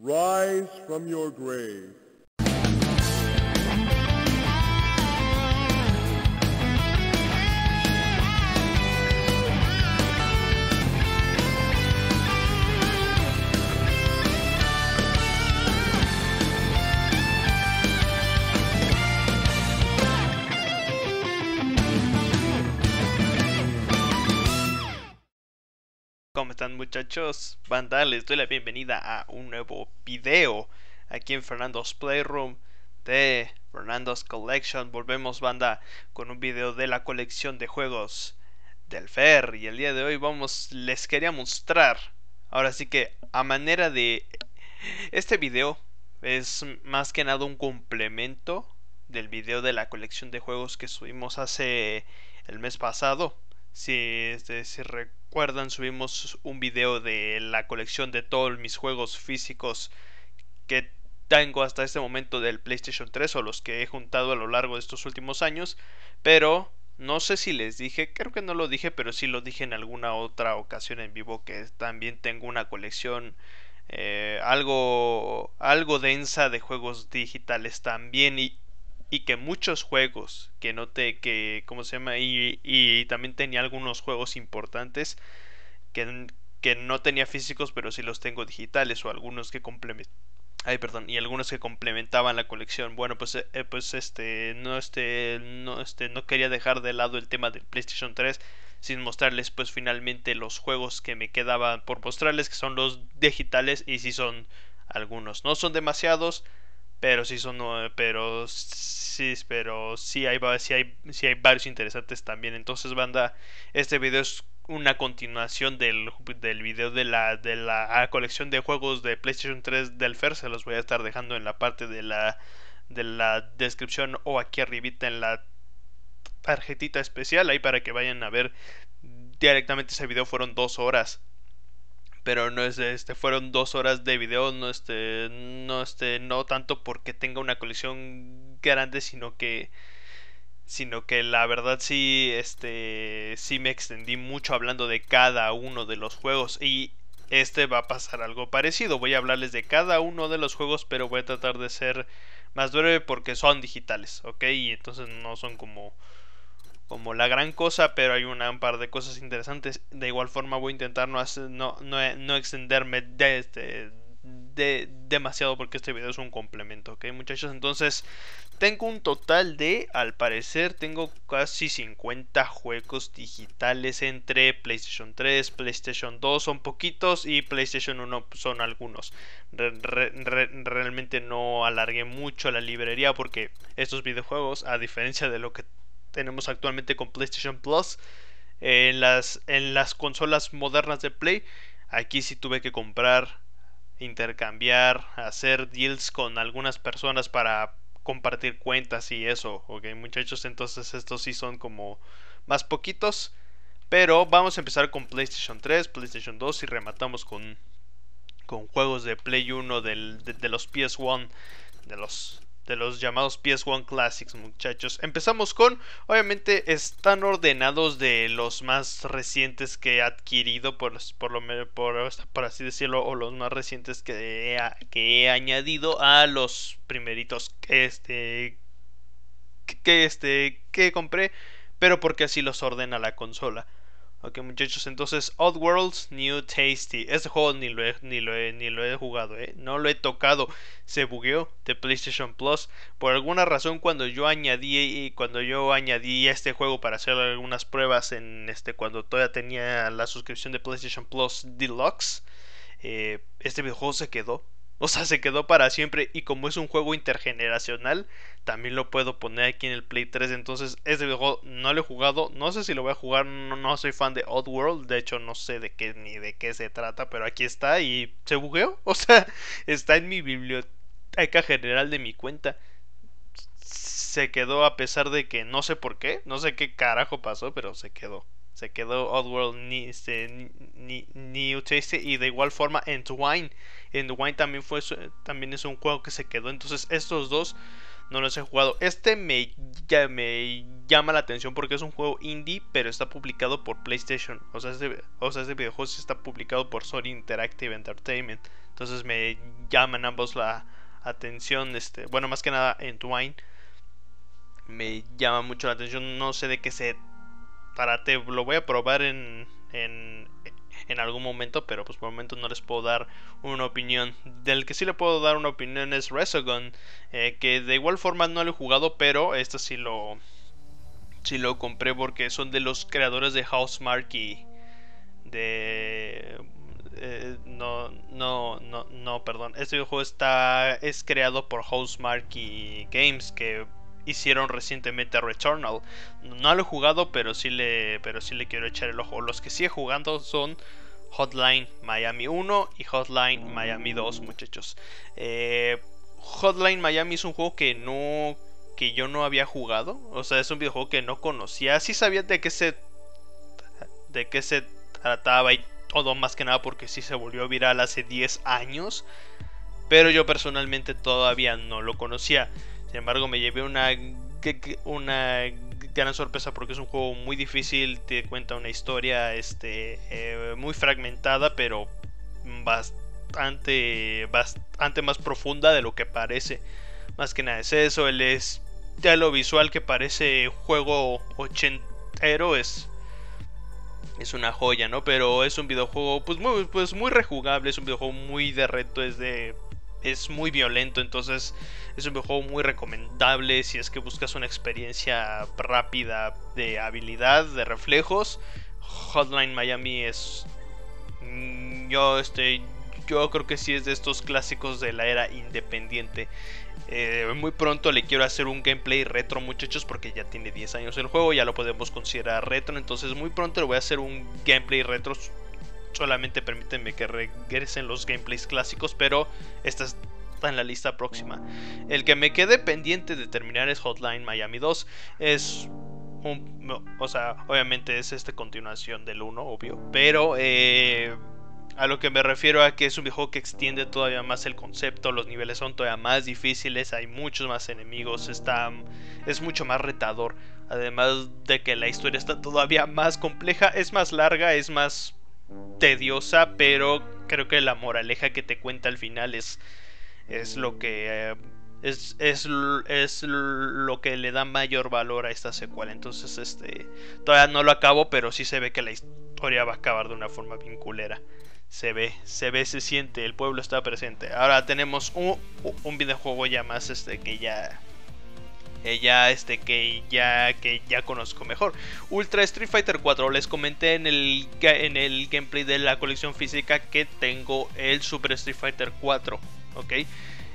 Rise from your grave. ¿Cómo están muchachos? Banda, les doy la bienvenida a un nuevo video aquí en Fernando's Playroom de Fernando's Collection. Volvemos banda con un video de la colección de juegos del Fer y el día de hoy vamos les quería mostrar. Ahora sí que a manera de este video es más que nada un complemento del video de la colección de juegos que subimos hace el mes pasado si, este, si recuerdan, subimos un video de la colección de todos mis juegos físicos que tengo hasta este momento del PlayStation 3 o los que he juntado a lo largo de estos últimos años. Pero no sé si les dije, creo que no lo dije, pero sí lo dije en alguna otra ocasión en vivo que también tengo una colección eh, algo, algo densa de juegos digitales también y, y que muchos juegos que no te que cómo se llama y, y también tenía algunos juegos importantes que, no tenía físicos pero sí los tengo digitales o algunos que complementan Ay, perdón, y algunos que complementaban la colección. Bueno, pues, eh, eh, pues este, no, este, no, este, no quería dejar de lado el tema del PlayStation 3 sin mostrarles, pues finalmente los juegos que me quedaban por mostrarles, que son los digitales y si son algunos. No son demasiados, pero sí son, pero pero si hay, hay, varios interesantes también. Entonces, banda, este video es una continuación del, del video de la, de la ah, colección de juegos de PlayStation 3 del FER. Se los voy a estar dejando en la parte de la, de la descripción o aquí arribita en la tarjetita especial ahí para que vayan a ver directamente ese video fueron dos horas pero no es este fueron dos horas de video no este no este no tanto porque tenga una colección grande sino que sino que la verdad sí este sí me extendí mucho hablando de cada uno de los juegos y este va a pasar algo parecido voy a hablarles de cada uno de los juegos pero voy a tratar de ser más breve porque son digitales ok y entonces no son como como la gran cosa, pero hay un par de cosas interesantes. De igual forma voy a intentar no, extenderme este, demasiado porque este video es un complemento, ¿ok muchachos? Entonces tengo un total de, al parecer, tengo casi 50 juegos digitales entre PlayStation 3, PlayStation 2 son poquitos y PlayStation 1 pues, son algunos. realmente no alargué mucho la librería porque estos videojuegos, a diferencia de lo que tenemos actualmente con PlayStation Plus. en, las, en las consolas modernas de Play, aquí sí tuve que comprar, intercambiar, hacer deals con algunas personas para compartir cuentas y eso, ok muchachos, entonces estos sí son como más poquitos. Pero vamos a empezar con PlayStation 3, PlayStation 2 y rematamos con, con juegos de Play 1 de, de, los PS1, de los de los llamados PS1 Classics, muchachos. Empezamos con, obviamente, están ordenados de los más recientes que he adquirido, por, por, lo, por, por así decirlo, o los más recientes que he, que he añadido a los primeritos este, que, este, que compré, pero porque así los ordena la consola. Ok muchachos, entonces Worlds New Tasty. Este juego ni lo he, ni lo he, ni lo he jugado, ¿eh? no lo he tocado. Se bugueó de PlayStation Plus. Por alguna razón cuando yo añadí cuando yo añadí este juego para hacer algunas pruebas en este cuando todavía tenía la suscripción de PlayStation Plus Deluxe, eh, este videojuego se quedó o sea, se quedó para siempre. Y como es un juego intergeneracional, también lo puedo poner aquí en el Play 3. Entonces, ese juego no lo he jugado. No sé si lo voy a jugar. No, soy fan de World De hecho, no sé de qué ni de qué se trata. Pero aquí está y se bugueó. O sea, está en mi biblioteca general de mi cuenta. Se quedó a pesar de que no sé por qué. No sé qué carajo pasó, pero se quedó se quedó Oddworld ni, ni, ni, y de igual forma Entwine en también, fue, también es un juego que se quedó. Entonces estos dos no los he jugado. Este me, me llama la atención porque es un juego indie, pero está publicado por PlayStation. O sea, este, o sea, este videojuego sí está publicado por Sony Interactive Entertainment. Entonces me llaman ambos la atención. Este, bueno, más que nada en Twine. Me llama mucho la atención. No sé de qué se trate. Lo voy a probar en, en algún momento, pero pues por el momento no les puedo dar una opinión. Del que sí le puedo dar una opinión es Resogun, eh, que de igual forma no lo he jugado, pero este sí lo, sí lo compré porque son de los creadores de House y... De. Eh, no, no, no, no, perdón. Este videojuego está, es creado por Housemarque Games, que hicieron recientemente a Returnal. No lo he jugado, pero sí le, pero sí le quiero echar el ojo. Los que sigue jugando son Hotline Miami 1 y Hotline Miami 2, muchachos. Eh, Hotline Miami es un juego que no que yo no había jugado, o sea, es un videojuego que no conocía. Sí sabía de qué se de qué se trataba y todo más que nada porque sí se volvió viral hace 10 años, pero yo personalmente todavía no lo conocía. Sin embargo, me llevé una, una gran sorpresa porque es un juego muy difícil, te cuenta una historia este, eh, muy fragmentada, pero bastante, bastante más profunda de lo que parece. Más que nada es eso, el es ya lo visual que parece juego ochentero es es una joya, ¿no? Pero es un videojuego pues muy pues muy rejugable, es un videojuego muy de reto, es de es muy violento, entonces es un juego muy recomendable si es que buscas una experiencia rápida de habilidad, de reflejos. Hotline Miami es. Mm, yo, este, yo creo que sí es de estos clásicos de la era independiente. Eh, muy pronto le quiero hacer un gameplay retro, muchachos, porque ya tiene 10 años el juego, ya lo podemos considerar retro. Entonces, muy pronto le voy a hacer un gameplay retro. Solamente permítanme que regresen los gameplays clásicos, pero estas está en la lista próxima. El que me quede pendiente de terminar es Hotline Miami 2. Es un, o sea, obviamente es esta continuación del 1, obvio. Pero eh, a lo que me refiero a que es un videojuego que extiende todavía más el concepto. Los niveles son todavía más difíciles. Hay muchos más enemigos. Está, es mucho más retador. Además de que la historia está todavía más compleja. Es más larga, es más tediosa. Pero creo que la moraleja que te cuenta al final es es lo que... Eh, es, es, es, lo que le da mayor valor a esta secuela. Entonces, este. Todavía no lo acabo, pero sí se ve que la historia va a acabar de una forma vinculera. Se ve, se ve, se siente, el pueblo está presente. Ahora tenemos un, un videojuego ya más este que ya ella este que ya que ya conozco mejor. Ultra Street Fighter 4 les comenté en el en el gameplay de la colección física que tengo el Super Street Fighter 4, ¿ok?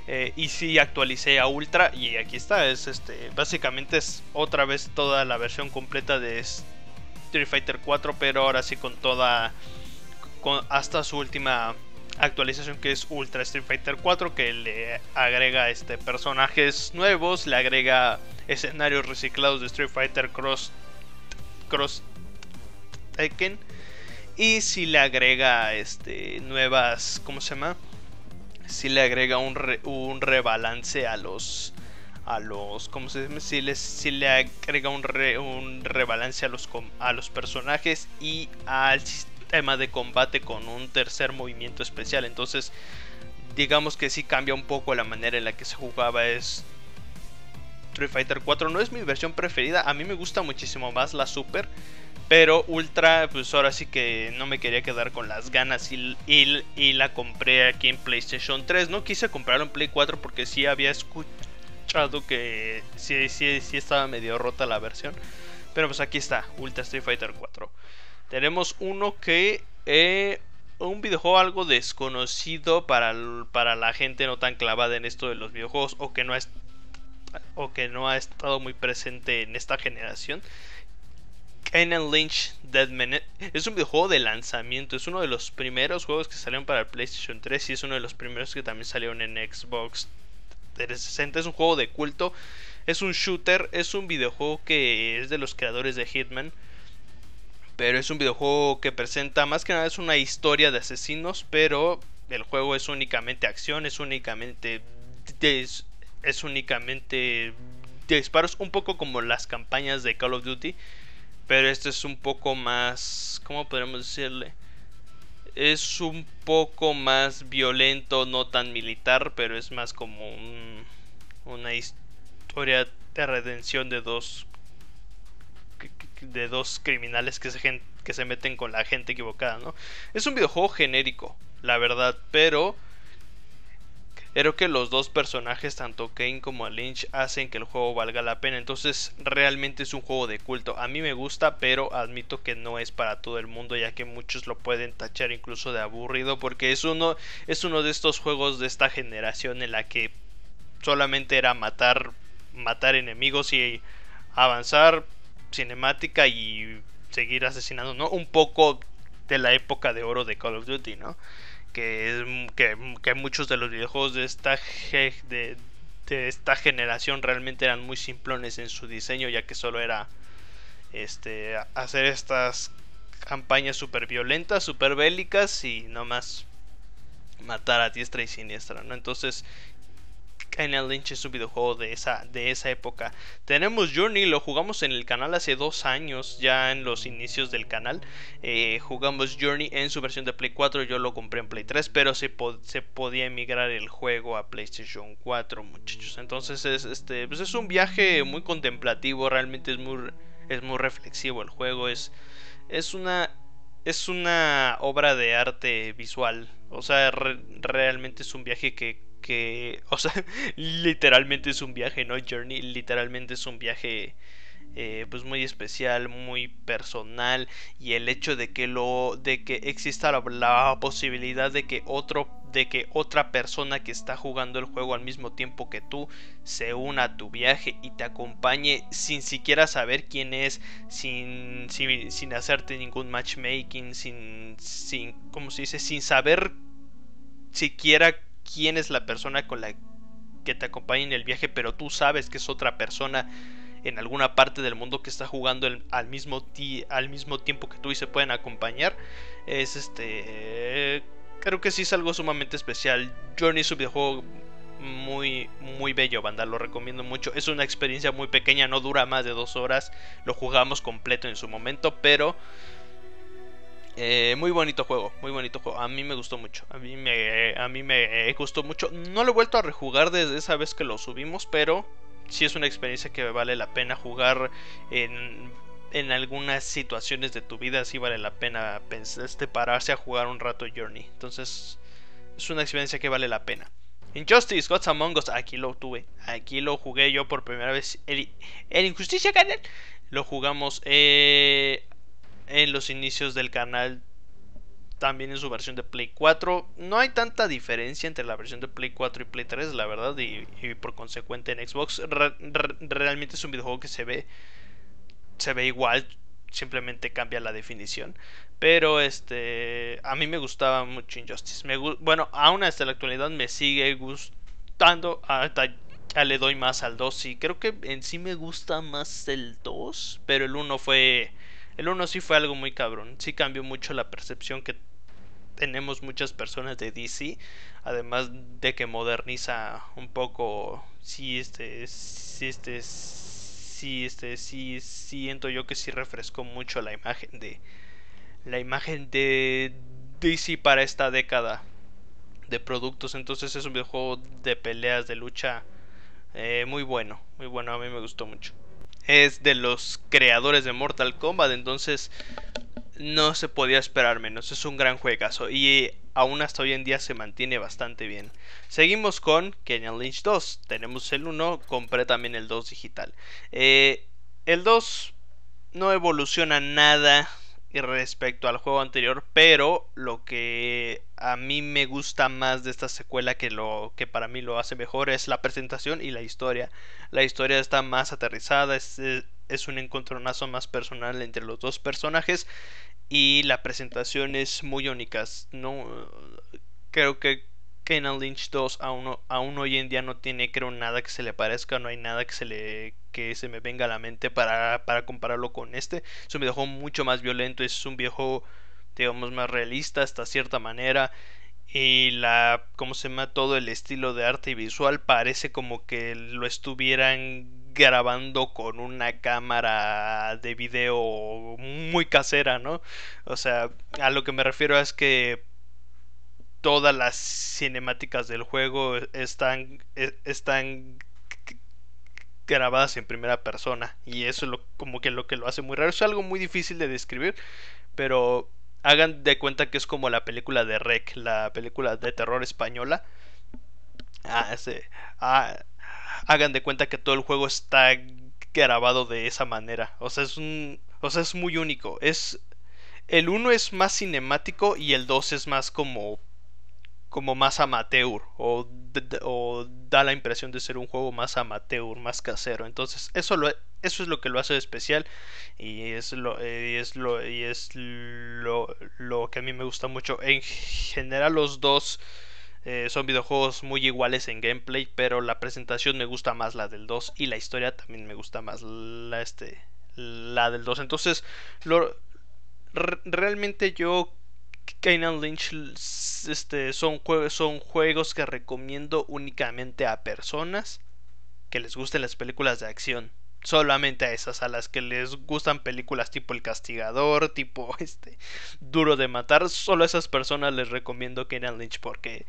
Eh, y si sí, actualicé a Ultra y aquí está, es este básicamente es otra vez toda la versión completa de Street Fighter 4, pero ahora sí con toda con, hasta su última actualización que es Ultra Street Fighter 4 que le agrega este, personajes nuevos, le agrega escenarios reciclados de Street Fighter Cross Cross Tekken y si le agrega este nuevas, ¿cómo se llama? Si le agrega un, un rebalance a los a los ¿cómo se dice? Si, si le agrega un, un rebalance a los a los personajes y al sistema tema de combate con un tercer movimiento especial. Entonces, digamos que sí cambia un poco la manera en la que se jugaba. Es Street Fighter 4 no es mi versión preferida. A mí me gusta muchísimo más la Super. Pero Ultra, pues ahora sí que no me quería quedar con las ganas y, y, la compré aquí en PlayStation 3. No quise comprarlo en Play 4 porque sí había escuchado que sí, sí, sí estaba medio rota la versión. Pero pues aquí está, Ultra Street Fighter 4. Tenemos uno que... Eh, un videojuego algo desconocido para, para la gente no tan clavada en esto de los videojuegos o que no ha, o que no ha estado muy presente en esta generación. Cannon Lynch Dead Minute es un videojuego de lanzamiento, es uno de los primeros juegos que salieron para el PlayStation 3 y es uno de los primeros que también salieron en Xbox 360. Es un juego de culto, es un shooter, es un videojuego que es de los creadores de Hitman. Pero es un videojuego que presenta más que nada es una historia de asesinos, pero el juego es únicamente acción, es únicamente es, únicamente disparos, un poco como las campañas de Call of Duty, pero este es un poco más, ¿cómo podemos decirle? Es un poco más violento, no tan militar, pero es más como un, una historia de redención de dos de dos criminales que se, que se meten con la gente equivocada, ¿no? Es un videojuego genérico, la verdad, pero creo que los dos personajes, tanto Kane como Lynch, hacen que el juego valga la pena. Entonces, realmente es un juego de culto. A mí me gusta, pero admito que no es para todo el mundo, ya que muchos lo pueden tachar incluso de aburrido, porque es uno, es uno de estos juegos de esta generación en la que solamente era matar, matar enemigos y avanzar, cinemática y seguir asesinando, ¿no? Un poco de la época de oro de Call of Duty, ¿no? Que, que, muchos de los videojuegos de esta, de, esta generación realmente eran muy simplones en su diseño, ya que solo era este, hacer estas campañas súper violentas, super bélicas y nomás matar a diestra y siniestra, ¿no? Entonces Kyle Lynch es un videojuego de esa, de esa época. Tenemos Journey, lo jugamos en el canal hace dos años, ya en los inicios del canal. Eh, jugamos Journey en su versión de Play 4, yo lo compré en Play 3, pero se, se podía emigrar el juego a PlayStation 4, muchachos. Entonces es, este, pues es un viaje muy contemplativo, realmente es muy, es muy reflexivo el juego, es, es una es una obra de arte visual. O sea, realmente es un viaje que que, o sea, literalmente es un viaje, ¿no? Journey literalmente es un viaje eh, pues muy especial, muy personal y el hecho de que lo de que exista la, posibilidad de que otro de que otra persona que está jugando el juego al mismo tiempo que tú se una a tu viaje y te acompañe sin siquiera saber quién es, sin, sin, hacerte ningún matchmaking, sin, sin, ¿cómo se dice? Sin saber siquiera quién es la persona con la que te acompaña en el viaje, pero tú sabes que es otra persona en alguna parte del mundo que está jugando al, mismo al mismo tiempo que tú y se pueden acompañar, es este... creo que sí es algo sumamente especial. Journey es un videojuego muy, muy bello, banda, lo recomiendo mucho. Es una experiencia muy pequeña, no dura más de dos horas, lo jugamos completo en su momento, pero... Eh, muy bonito juego, muy bonito juego. A mí me gustó mucho. A mí me, a mí me gustó mucho. No lo he vuelto a rejugar desde esa vez que lo subimos, pero sí es una experiencia que vale la pena jugar en, en algunas situaciones de tu vida. Sí vale la pena este, pararse a jugar un rato Journey. Entonces es una experiencia que vale la pena. Injustice, Gods Among Us, aquí lo tuve. Aquí lo jugué yo por primera vez. El, Injusticia Canal. Lo jugamos eh, en los inicios del canal también en su versión de Play 4. No hay tanta diferencia entre la versión de Play 4 y Play 3, la verdad, y, por consecuente en Xbox. realmente es un videojuego que se ve, se ve igual, simplemente cambia la definición. Pero este, a mí me gustaba mucho Injustice. Me, bueno, aún hasta la actualidad me sigue gustando. Hasta le doy más al 2 y creo que en sí me gusta más el 2, pero el 1 fue el 1 sí fue algo muy cabrón, sí cambió mucho la percepción que tenemos muchas personas de DC, además de que moderniza un poco, sí, este, sí, este, sí, este, sí, siento yo que sí refrescó mucho la imagen de, la imagen de DC para esta década de productos, entonces es un videojuego de peleas, de lucha, eh, muy bueno, muy bueno, a mí me gustó mucho es de los creadores de Mortal Kombat, entonces no se podía esperar menos. Es un gran juegazo y eh, aún hasta hoy en día se mantiene bastante bien. Seguimos con Kenyan Lynch 2. Tenemos el 1, compré también el 2 digital. Eh, el 2 no evoluciona nada respecto al juego anterior, pero lo que a mí me gusta más de esta secuela que lo que para mí lo hace mejor es la presentación y la historia. La historia está más aterrizada, es, un encontronazo más personal entre los dos personajes y la presentación es muy única. No creo que el Lynch 2 aún, hoy en día no tiene, creo, nada que se le parezca, no hay nada que se le me venga a la mente para, compararlo con este. Es un videojuego mucho más violento, es un viejo, digamos, más realista hasta cierta manera. Y la, ¿cómo se llama? Todo el estilo de arte y visual parece como que lo estuvieran grabando con una cámara de video muy casera, ¿no? O sea, a lo que me refiero es que todas las cinemáticas del juego están, e, están grabadas en primera persona. Y eso es lo, como que lo que lo hace muy raro. Es algo muy difícil de describir. Pero hagan de cuenta que es como la película de Rec, la película de terror española. Ah, ah, hagan de cuenta que todo el juego está grabado de esa manera. O sea, es un. O sea, es muy único. Es. El 1 es más cinemático y el 2 es más como como más amateur o, da la impresión de ser un juego más amateur, más casero. Entonces eso, eso es lo que lo hace especial y es lo, es lo, y es lo, que a mí me gusta mucho. En general los dos eh, son videojuegos muy iguales en gameplay, pero la presentación me gusta más la del 2 y la historia también me gusta más la, este, la del 2. Entonces realmente yo Kainan Lynch este, son, son juegos que recomiendo únicamente a personas que les gusten las películas de acción solamente a esas, a las que les gustan películas tipo El Castigador, tipo este Duro de Matar, solo a esas personas les recomiendo Kenan Lynch porque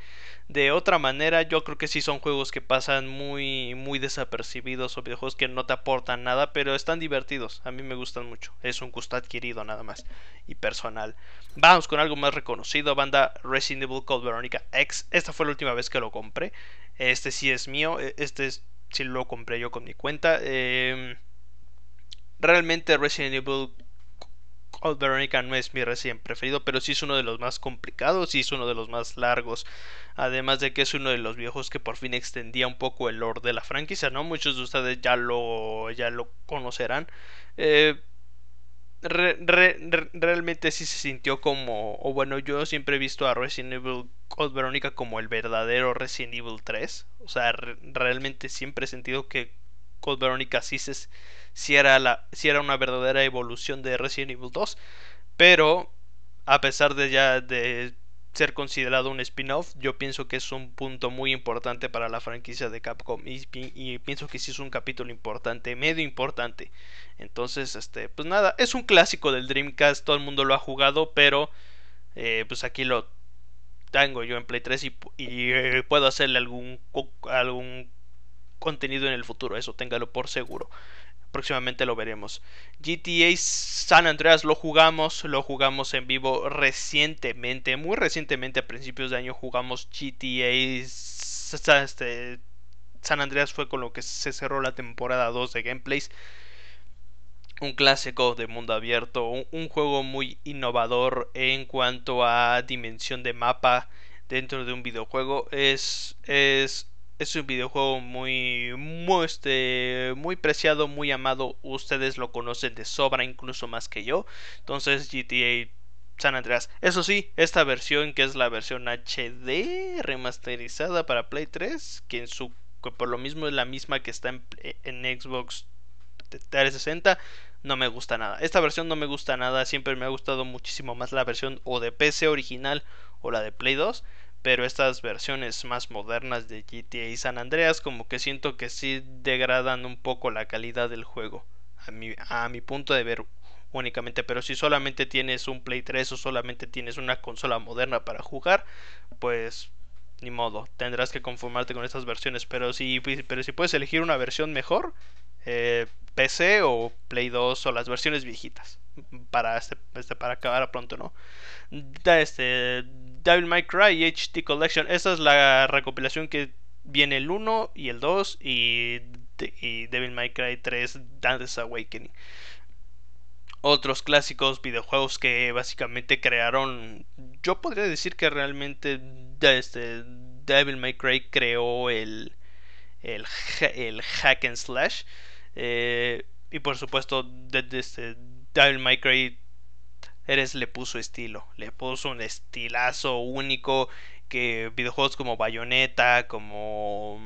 de otra manera yo creo que sí son juegos que pasan muy muy desapercibidos o videojuegos que no te aportan nada, pero están divertidos, a mí me gustan mucho, es un gusto adquirido nada más y personal. Vamos con algo más reconocido, banda Resident Evil Called Veronica X, esta fue la última vez que lo compré. Este sí es mío, e, este es si lo compré yo con mi cuenta. Em, realmente Resident Evil Veronica no es mi recién preferido, pero sí es uno de los más complicados y es uno de los más largos. Además de que es uno de los viejos que por fin extendía un poco el lore de la franquicia, ¿no? Muchos de ustedes ya lo, ya lo conocerán. Eh, realmente sí se sintió como, o bueno, yo siempre he visto a Resident Evil Code Verónica como el verdadero Resident Evil 3. O sea, realmente siempre he sentido que Code Verónica sí, se, era era una verdadera evolución de Resident Evil 2. Pero, a pesar de ya de ser considerado un spin-off, yo pienso que es un punto muy importante para la franquicia de Capcom y, pienso que sí es un capítulo importante, medio importante. Entonces, este, pues nada, es un clásico del Dreamcast, todo el mundo lo ha jugado, pero eh, pues aquí lo tengo yo en Play 3 y, eh, puedo hacerle algún algún contenido en el futuro, eso téngalo por seguro próximamente lo veremos. GTA San Andreas lo jugamos, lo jugamos en vivo recientemente, muy recientemente a principios de año jugamos GTA este, San Andreas fue con lo que se cerró la temporada 2 de gameplays. Un clásico de mundo abierto, un, un juego muy innovador en cuanto a dimensión de mapa dentro de un videojuego. Es, es es un videojuego muy, muy, este, muy preciado, muy amado. Ustedes lo conocen de sobra, incluso más que yo. Entonces GTA San Andreas. Eso sí, esta versión que es la versión HD remasterizada para Play 3, que su por lo mismo es la misma que está en, en Xbox 360 no me gusta nada. Esta versión no me gusta nada, siempre me ha gustado muchísimo más la versión o de PC original o la de Play 2 pero estas versiones más modernas de GTA y San Andreas como que siento que sí degradan un poco la calidad del juego, a mi, punto de ver únicamente, pero si solamente tienes un Play 3 o solamente tienes una consola moderna para jugar, pues ni modo, tendrás que conformarte con estas versiones, pero si, pero si puedes elegir una versión mejor, eh, PC o Play 2 o las versiones viejitas para este, este para acabar pronto, ¿no? Da este Devil May Cry HD Collection. esa es la recopilación que viene el 1 y el 2 y, y Devil May Cry 3 Dance Awakening. Otros clásicos videojuegos que básicamente crearon, yo podría decir que realmente este, Devil May Cry creó el, el, el hack and slash. Eh, y por supuesto, desde este... Devil May Cry le puso estilo, le puso un estilazo único que videojuegos como Bayonetta, como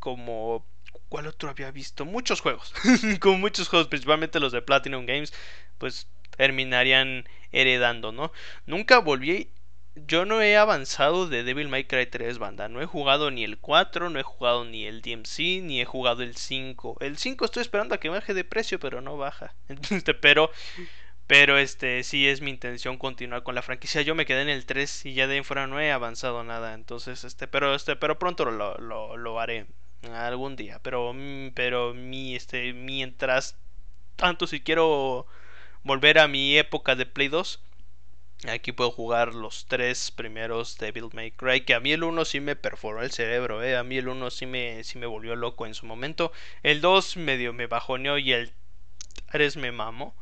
como ¿cuál otro había visto? Muchos juegos, como muchos juegos, principalmente los de Platinum Games, pues terminarían heredando, ¿no? Nunca volví yo no he avanzado de Devil May Cry 3, banda. No he jugado ni el 4, no he jugado ni el DMC, ni he jugado el 5. El 5 estoy esperando a que baje de precio, pero no baja. pero pero este sí es mi intención continuar con la franquicia. Yo me quedé en el 3 y ya de ahí fuera no he avanzado nada. Entonces, este, pero este, pero pronto lo, lo haré algún día. Pero pero mi este mientras tanto si quiero volver a mi época de Play 2 Aquí puedo jugar los tres primeros de Build May Cry. Que a mí el 1 sí me perforó el cerebro. Eh. A mí el 1 sí me, sí me volvió loco en su momento. El 2 medio me bajoneó y el 3 me mamó.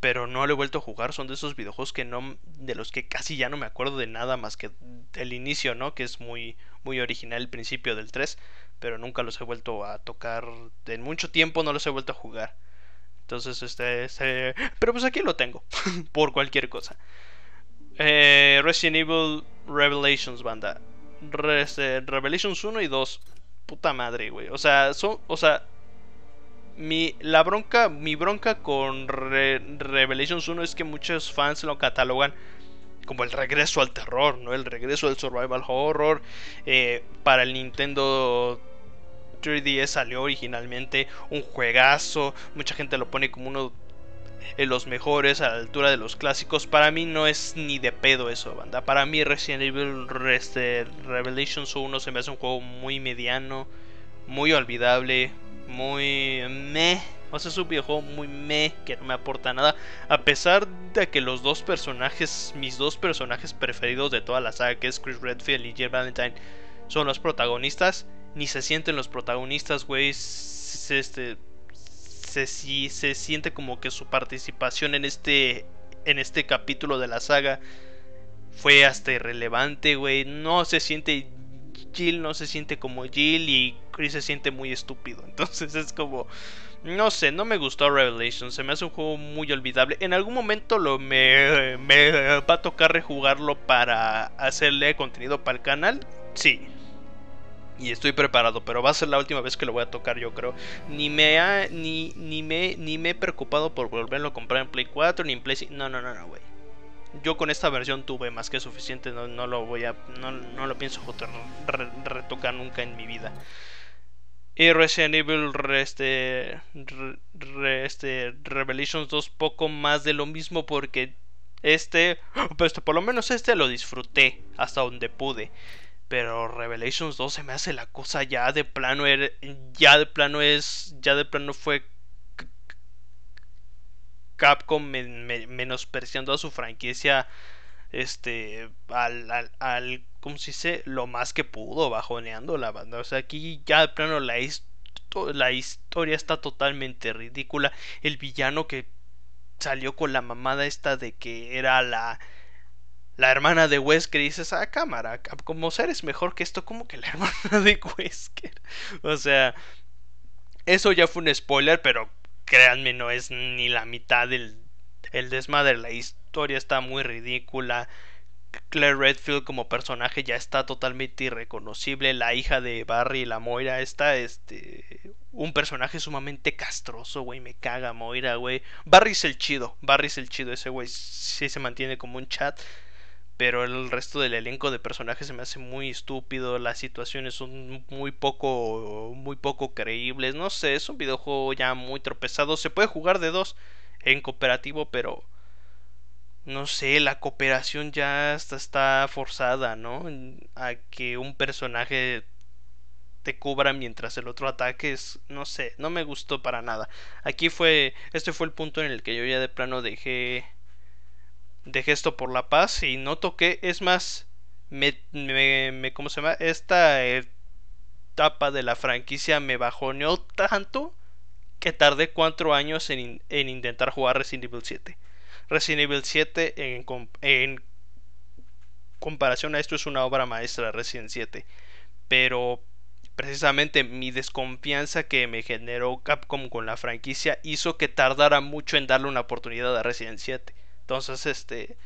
Pero no lo he vuelto a jugar. Son de esos videojuegos que no. De los que casi ya no me acuerdo de nada más que el inicio, ¿no? Que es muy, muy original el principio del 3. Pero nunca los he vuelto a tocar. En mucho tiempo no los he vuelto a jugar. Entonces, este, este. Pero pues aquí lo tengo. por cualquier cosa. Eh, Resident Evil Revelations, banda. Este, Revelations 1 y 2. Puta madre, güey. O sea, son. O sea. Mi, la bronca, mi bronca con Revelations 1 es que muchos fans lo catalogan como el regreso al terror, ¿no? El regreso del survival horror. Eh, para el Nintendo 3DS salió originalmente un juegazo. Mucha gente lo pone como uno en los mejores, a la altura de los clásicos. Para mí no es ni de pedo eso, banda. Para mí Resident Evil este, Revelations 1 se me hace un juego muy mediano, muy olvidable, muy meh. O sea, es un videojuego muy meh, que no me aporta nada. A pesar de que los dos personajes, mis dos personajes preferidos de toda la saga, que es Chris Redfield y Jill Valentine, son los protagonistas. Ni se sienten los protagonistas, güey. Este, se, si, se siente como que su participación en este, en este capítulo de la saga fue hasta irrelevante, güey. No se siente Jill, no se siente como Jill y Chris se siente muy estúpido. Entonces es como... No sé, no me gustó Revelation, se me hace un juego muy olvidable. En algún momento lo me, me va a tocar rejugarlo para hacerle contenido para el canal. Sí, y estoy preparado, pero va a ser la última vez que lo voy a tocar, yo creo. Ni me ha, ni, ni me ni me he preocupado por volverlo a comprar en Play 4 ni en Play No, no, no, no, güey. Yo con esta versión tuve más que suficiente, no, no lo voy a no, lo pienso retocar nunca en mi vida. Y Resident Evil este, este Revelations 2 poco más de lo mismo porque este, pues por lo menos este lo disfruté hasta donde pude. Pero Revelations 2 se me hace la cosa ya de plano. era. ya de plano es. Ya de plano fue. Capcom menospreciando a su franquicia. Este. Al, al, al. se dice? Lo más que pudo, bajoneando la banda. O sea, aquí ya de plano la la historia está totalmente ridícula. El villano que salió con la mamada esta de que era la la hermana de Wesker y dices, ah, cámara, como seres mejor que esto, como que la hermana de Wesker. O sea, eso ya fue un spoiler, pero créanme, no es ni la mitad del el desmadre. La historia está muy ridícula. Claire Redfield como personaje ya está totalmente irreconocible. La hija de Barry y la Moira está este un personaje sumamente castroso, güey, me caga Moira, güey. Barry es el chido, Barry es el chido ese güey, sí se mantiene como un chat pero el resto del elenco de personajes se me hace muy estúpido, las situaciones son muy poco muy poco creíbles, no sé, es un videojuego ya muy tropezado, se puede jugar de dos en cooperativo, pero no sé, la cooperación ya está forzada, ¿no? A que un personaje te cubra mientras el otro ataque es, no sé, no me gustó para nada. Aquí fue, este fue el punto en el que yo ya de plano dejé de Gesto por la Paz y noto que es más, me, me, ¿cómo se llama? Esta etapa de la franquicia me bajoneó tanto que tardé cuatro años en, intentar jugar Resident Evil 7. Resident Evil 7 en, comparación a esto es una obra maestra Resident 7. Pero precisamente mi desconfianza que me generó Capcom con la franquicia hizo que tardara mucho en darle una oportunidad a Resident 7. Entonces, este.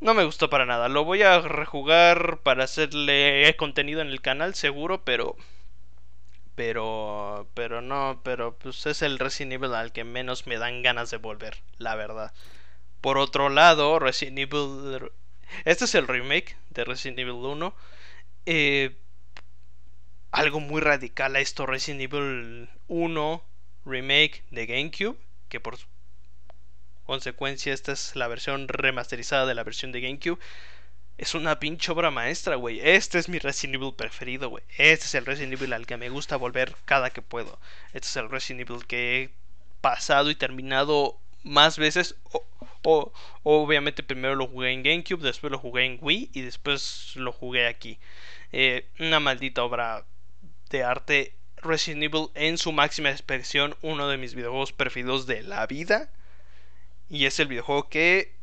No me gustó para nada. Lo voy a rejugar para hacerle contenido en el canal, seguro, pero. Pero. Pero no, pero pues es el Resident Evil al que menos me dan ganas de volver, la verdad. Por otro lado, Resident Evil. Este es el remake de Resident Evil 1. Eh, algo muy radical a esto: Resident Evil 1 Remake de GameCube. Que por, consecuencia esta es la versión remasterizada de la versión de GameCube. Es una pinche obra maestra, güey. Este es mi Resident Evil preferido, güey. Este es el Resident Evil al que me gusta volver cada que puedo. Este es el Resident Evil que he pasado y terminado más veces. O, obviamente primero lo jugué en GameCube, después lo jugué en Wii y después lo jugué aquí. Eh, una maldita obra de arte. Resident Evil en su máxima expresión, uno de mis videojuegos preferidos de la vida. Y es el videojuego que.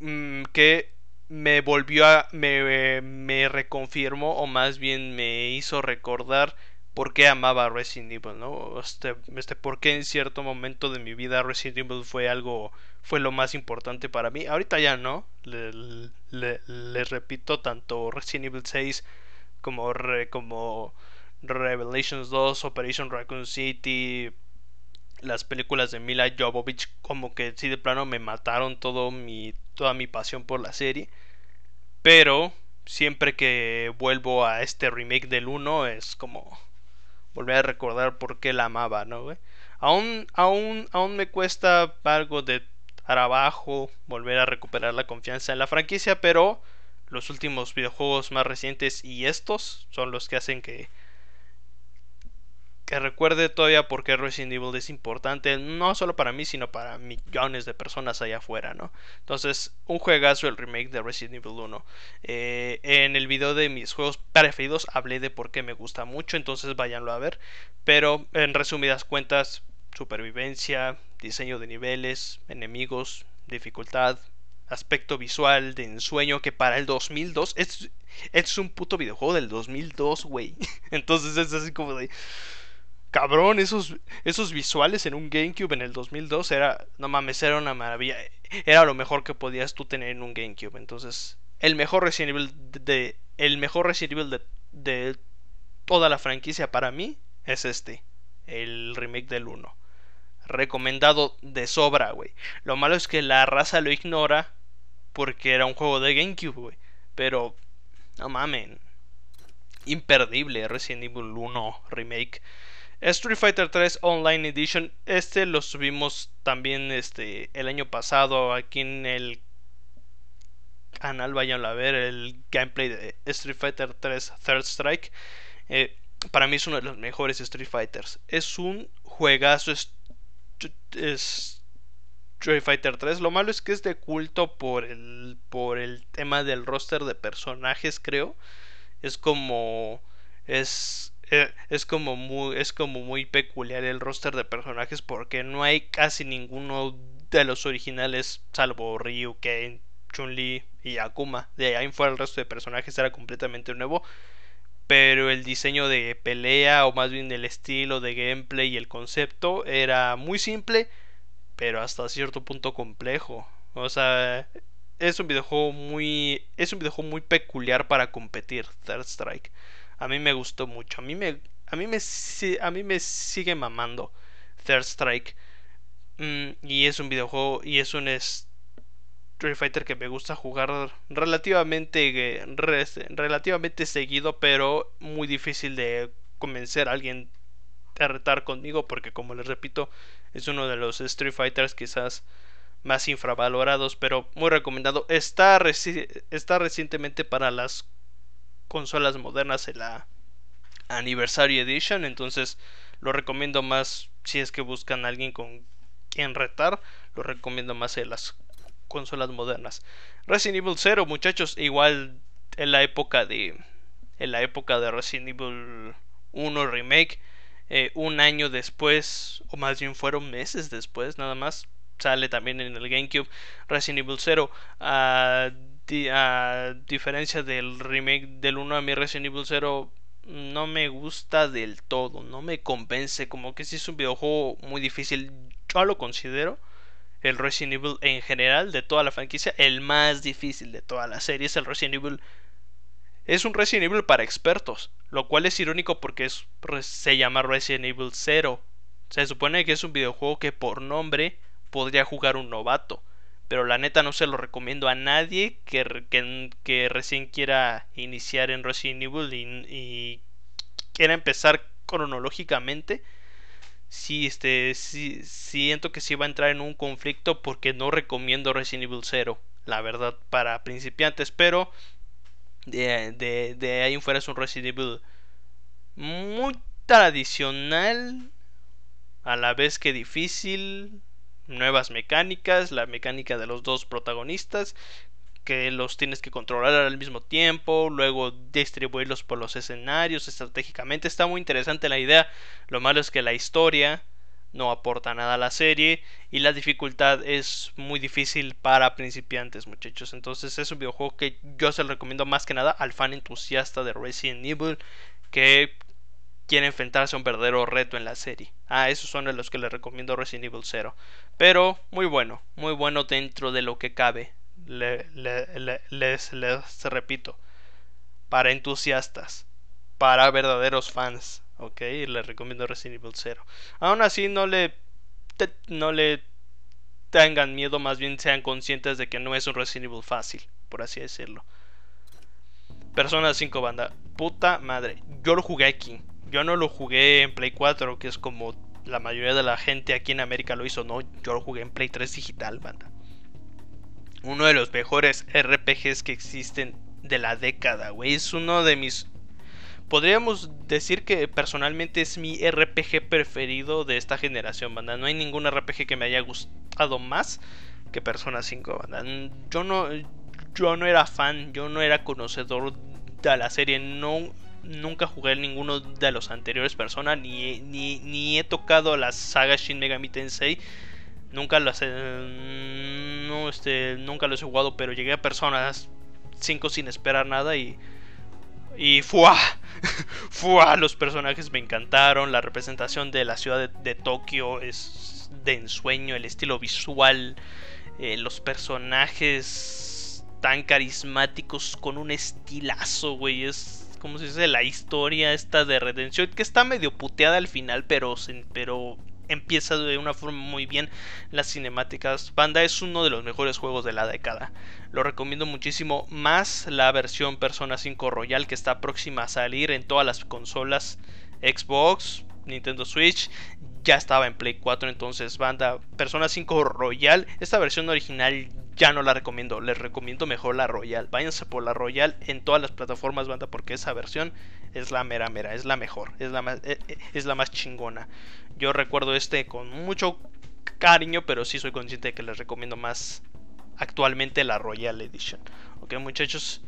Mm, que me volvió a. me, reconfirmó, o más bien me hizo recordar por qué amaba Resident Evil, ¿no? Este, este, por qué en cierto momento de mi vida Resident Evil fue algo, fue lo más importante para mí. Ahorita ya no, le, repito, tanto Resident Evil 6 como, como Revelations 2, Operation Raccoon City, las películas de Mila Jovovich como que sí de plano me mataron todo mi, toda mi pasión por la serie. Pero siempre que vuelvo a este remake del 1 es como volver a recordar por qué la amaba, ¿no? Aún, aún, aún me cuesta algo de trabajo volver a recuperar la confianza en la franquicia, pero los últimos videojuegos más recientes y estos son los que hacen que que recuerde todavía por qué Resident Evil es importante, no solo para mí, sino para millones de personas allá afuera, ¿no? Entonces, un juegazo el remake de Resident Evil 1. Eh, en el video de mis juegos preferidos hablé de por qué me gusta mucho, entonces váyanlo a ver. Pero en resumidas cuentas, supervivencia, diseño de niveles, enemigos, dificultad, aspecto visual de ensueño que para el 2002 es, es un puto videojuego del 2002, güey. Entonces es así como de cabrón, esos, esos visuales en un GameCube en el 2002 era, no mames, era una maravilla. Era lo mejor que podías tú tener en un GameCube. Entonces, el mejor Resident Evil de, el mejor Resident Evil de, toda la franquicia para mí es este, el remake del 1. Recomendado de sobra, güey. Lo malo es que la raza lo ignora porque era un juego de GameCube, güey. Pero, no mames. Imperdible Resident Evil 1 Remake. Street Fighter 3 Online Edition, este lo subimos también este, el año pasado aquí en el canal, vayan a ver el gameplay de Street Fighter 3 Third Strike. Eh, para mí es uno de los mejores Street Fighters. Es un juegazo Street Fighter 3. Lo malo es que es de culto por el, por el tema del roster de personajes, creo. Es como... Es eh, es como muy es como muy peculiar el roster de personajes porque no hay casi ninguno de los originales salvo Ryu, Ken, Chun-Li y Akuma. De ahí fuera el resto de personajes era completamente nuevo, pero el diseño de pelea o más bien el estilo de gameplay y el concepto era muy simple, pero hasta cierto punto complejo. O sea, es un videojuego muy es un videojuego muy peculiar para competir Third Strike. A mí me gustó mucho. A mí me, a mí me, sigue mamando Third Strike. Mm, y es un videojuego y es un Street Fighter que me gusta jugar relativamente, eh, relativamente seguido, pero muy difícil de convencer a alguien a retar conmigo porque como les repito es uno de los Street Fighters quizás más infravalorados pero muy recomendado está, está recientemente para las consolas modernas en la Anniversary Edition. Entonces lo recomiendo más si es que buscan alguien con quien retar. Lo recomiendo más en las consolas modernas. Resident Evil 0, muchachos, igual en la época de en la época de Resident Evil 1 remake, eh, un año después o más bien fueron meses después, nada más sale también en el GameCube Resident Evil 0. A ah, a diferencia del remake del 1 a mi Resident Evil 0 no me gusta del todo, no me convence, como que si es un videojuego muy difícil, yo lo considero el Resident Evil en general de toda la franquicia, el más difícil de toda la serie es el Resident Evil. Es un Resident Evil para expertos, lo cual es irónico porque se llama Resident Evil 0. Se supone que es un videojuego que por nombre podría jugar un novato pero la neta no se lo recomiendo a nadie que, que, recién quiera iniciar en Resident Evil y, quiera empezar cronológicamente. Si este, siento que sí va a entrar en un conflicto porque no recomiendo Resident Evil 0, la verdad, para principiantes, pero de, de ahí en fuera es un Resident Evil muy tradicional, a la vez que difícil, nuevas mecánicas, la mecánica de los dos protagonistas, que los tienes que controlar al mismo tiempo, luego distribuirlos por los escenarios estratégicamente. Está muy interesante la idea. Lo malo es que la historia no aporta nada a la serie y la dificultad es muy difícil para principiantes muchachos entonces es un videojuego que yo se lo recomiendo más que nada al fan entusiasta de Resident Evil que quiere enfrentarse a un verdadero reto en la serie. Ah, esos son los que les recomiendo Resident Evil 0. Pero muy bueno, muy bueno dentro de lo que cabe. les, repito, para entusiastas, para verdaderos fans. Ok, les recomiendo Resident Evil 0. Aún así, no le, no le tengan miedo, más bien sean conscientes de que no es un Resident Evil fácil, por así decirlo. Persona 5 banda, puta madre, yo lo jugué aquí yo no lo jugué en Play 4, que es como la mayoría de la gente aquí en América lo hizo, no, yo lo jugué en Play 3 digital, banda. Uno de los mejores RPGs que existen de la década, güey. Es uno de mis... Podríamos decir que personalmente es mi RPG preferido de esta generación, banda. No hay ningún RPG que me haya gustado más que Persona 5, banda. Yo no, yo no era fan, yo no era conocedor de la serie, no, nunca jugué ninguno de los anteriores Persona, ni, ni, he tocado la saga Shin Megami Tensei. Nunca lo mm, no, este, nunca los he jugado, pero llegué a Personas 5 sin esperar nada y y ¡fua! ¡fua! Los personajes me encantaron, la representación de la ciudad de, Tokio es de ensueño, el estilo visual, eh, los personajes tan carismáticos con un estilazo, güey, es como se dice? La historia esta de redención, que está medio puteada al final, pero, pero empieza de una forma muy bien las cinemáticas. Banda es uno de los mejores juegos de la década. Lo recomiendo muchísimo más la versión Persona 5 Royal que está próxima a salir en todas las consolas Xbox, Nintendo Switch ya estaba en Play 4, entonces banda, Persona 5 Royal, esta versión original ya no la recomiendo, les recomiendo mejor la Royal, váyanse por la Royal en todas las plataformas banda porque esa versión es la mera mera, es la mejor, es la más, eh, eh, es la más chingona. Yo recuerdo este con mucho cariño, pero sí soy consciente de que les recomiendo más actualmente la Royal Edition. Ok muchachos,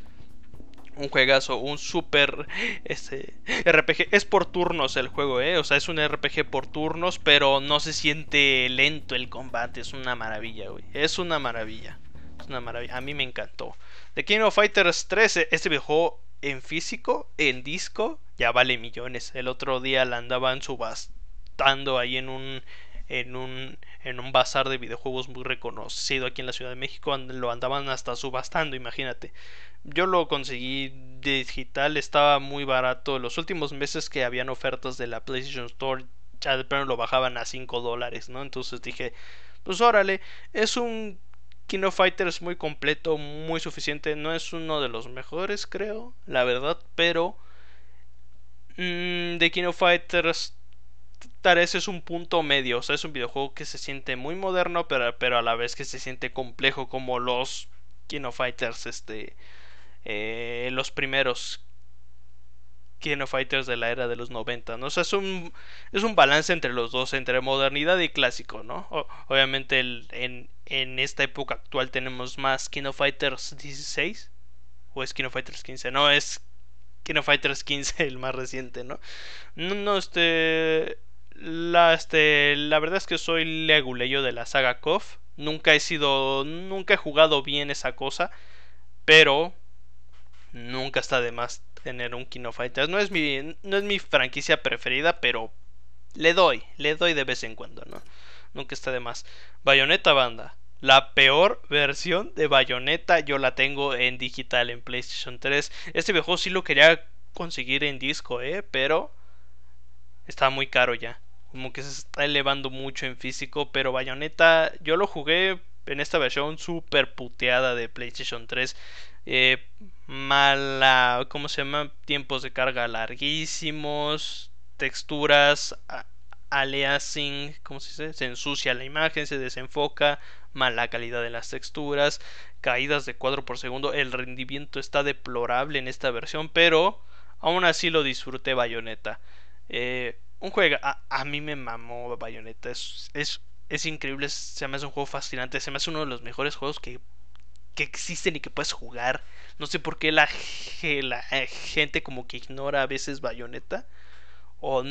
un juegazo, un super este, RPG. Es por turnos el juego, ¿eh? O sea, es un RPG por turnos, pero no se siente lento el combate. Es una maravilla, güey. Es una maravilla. Es una maravilla. A mí me encantó. The King of Fighters 13, este viejo en físico, en disco, ya vale millones. El otro día la andaban subastando ahí en un en un, en un bazar de videojuegos muy reconocido aquí en la Ciudad de México. lo andaban hasta subastando, imagínate. Yo lo conseguí digital, estaba muy barato. Los últimos meses que habían ofertas de la PlayStation Store, ya de pronto lo bajaban a 5 dólares, ¿no? Entonces dije, pues órale, es un Kino Fighters muy completo, muy suficiente. No es uno de los mejores, creo, la verdad, pero mmm, de Kino Fighters tal es un punto medio. O sea, es un videojuego que se siente muy moderno, pero, pero a la vez que se siente complejo como los Kino Fighters, este eh, los primeros Kino Fighters de la era de los 90, ¿no? O sea, es un, es un balance entre los dos, entre modernidad y clásico, ¿no? obviamente en, esta época actual tenemos más Kino Fighters 16 o es Kino Fighters 15, no, es Kino Fighters 15 el más reciente, ¿no? No, no este, la, este, la verdad es que soy leguleyo de la saga KOF, nunca he sido, nunca he jugado bien esa cosa, pero nunca está de más tener un Kino Fighters. No es mi, no es mi franquicia preferida, pero le doy, le doy de vez en cuando, ¿no? Nunca está de más. Bayonetta Banda. La peor versión de Bayonetta yo la tengo en digital, en PlayStation 3. Este viejo sí lo quería conseguir en disco, ¿eh? Pero está muy caro ya. Como que se está elevando mucho en físico. Pero Bayonetta yo lo jugué en esta versión super puteada de PlayStation 3. Eh, mala, ¿cómo se llama? Tiempos de carga larguísimos, texturas, aliasing, ¿cómo se dice? Se ensucia la imagen, se desenfoca, mala calidad de las texturas, caídas de cuadro por segundo, el rendimiento está deplorable en esta versión, pero aún así lo disfruté Bayonetta. Eh, un juego, a, mí me mamó Bayonetta, es, es, es increíble, se me hace un juego fascinante, se me hace uno de los mejores juegos que que existen y que puedes jugar. No sé por qué la, eh, gente como que ignora a veces Bayonetta. E, o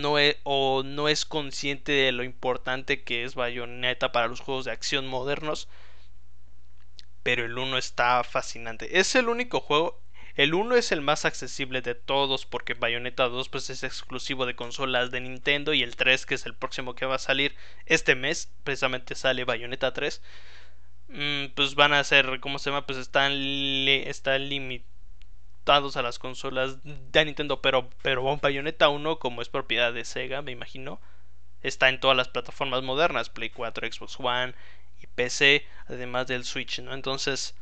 no, es, consciente de lo importante que es Bayonetta para los juegos de acción modernos. Pero el 1 está fascinante. Es el único juego. El 1 es el más accesible de todos porque Bayonetta 2 pues, es exclusivo de consolas de Nintendo y el 3 que es el próximo que va a salir este mes, precisamente sale Bayonetta 3. Mm, pues van a ser, ¿cómo se llama? Pues están, están limitados a las consolas de Nintendo, pero, pero Bayonetta 1, como es propiedad de Sega, me imagino, está en todas las plataformas modernas, Play 4, Xbox One y PC, además del Switch, ¿no? Entonces,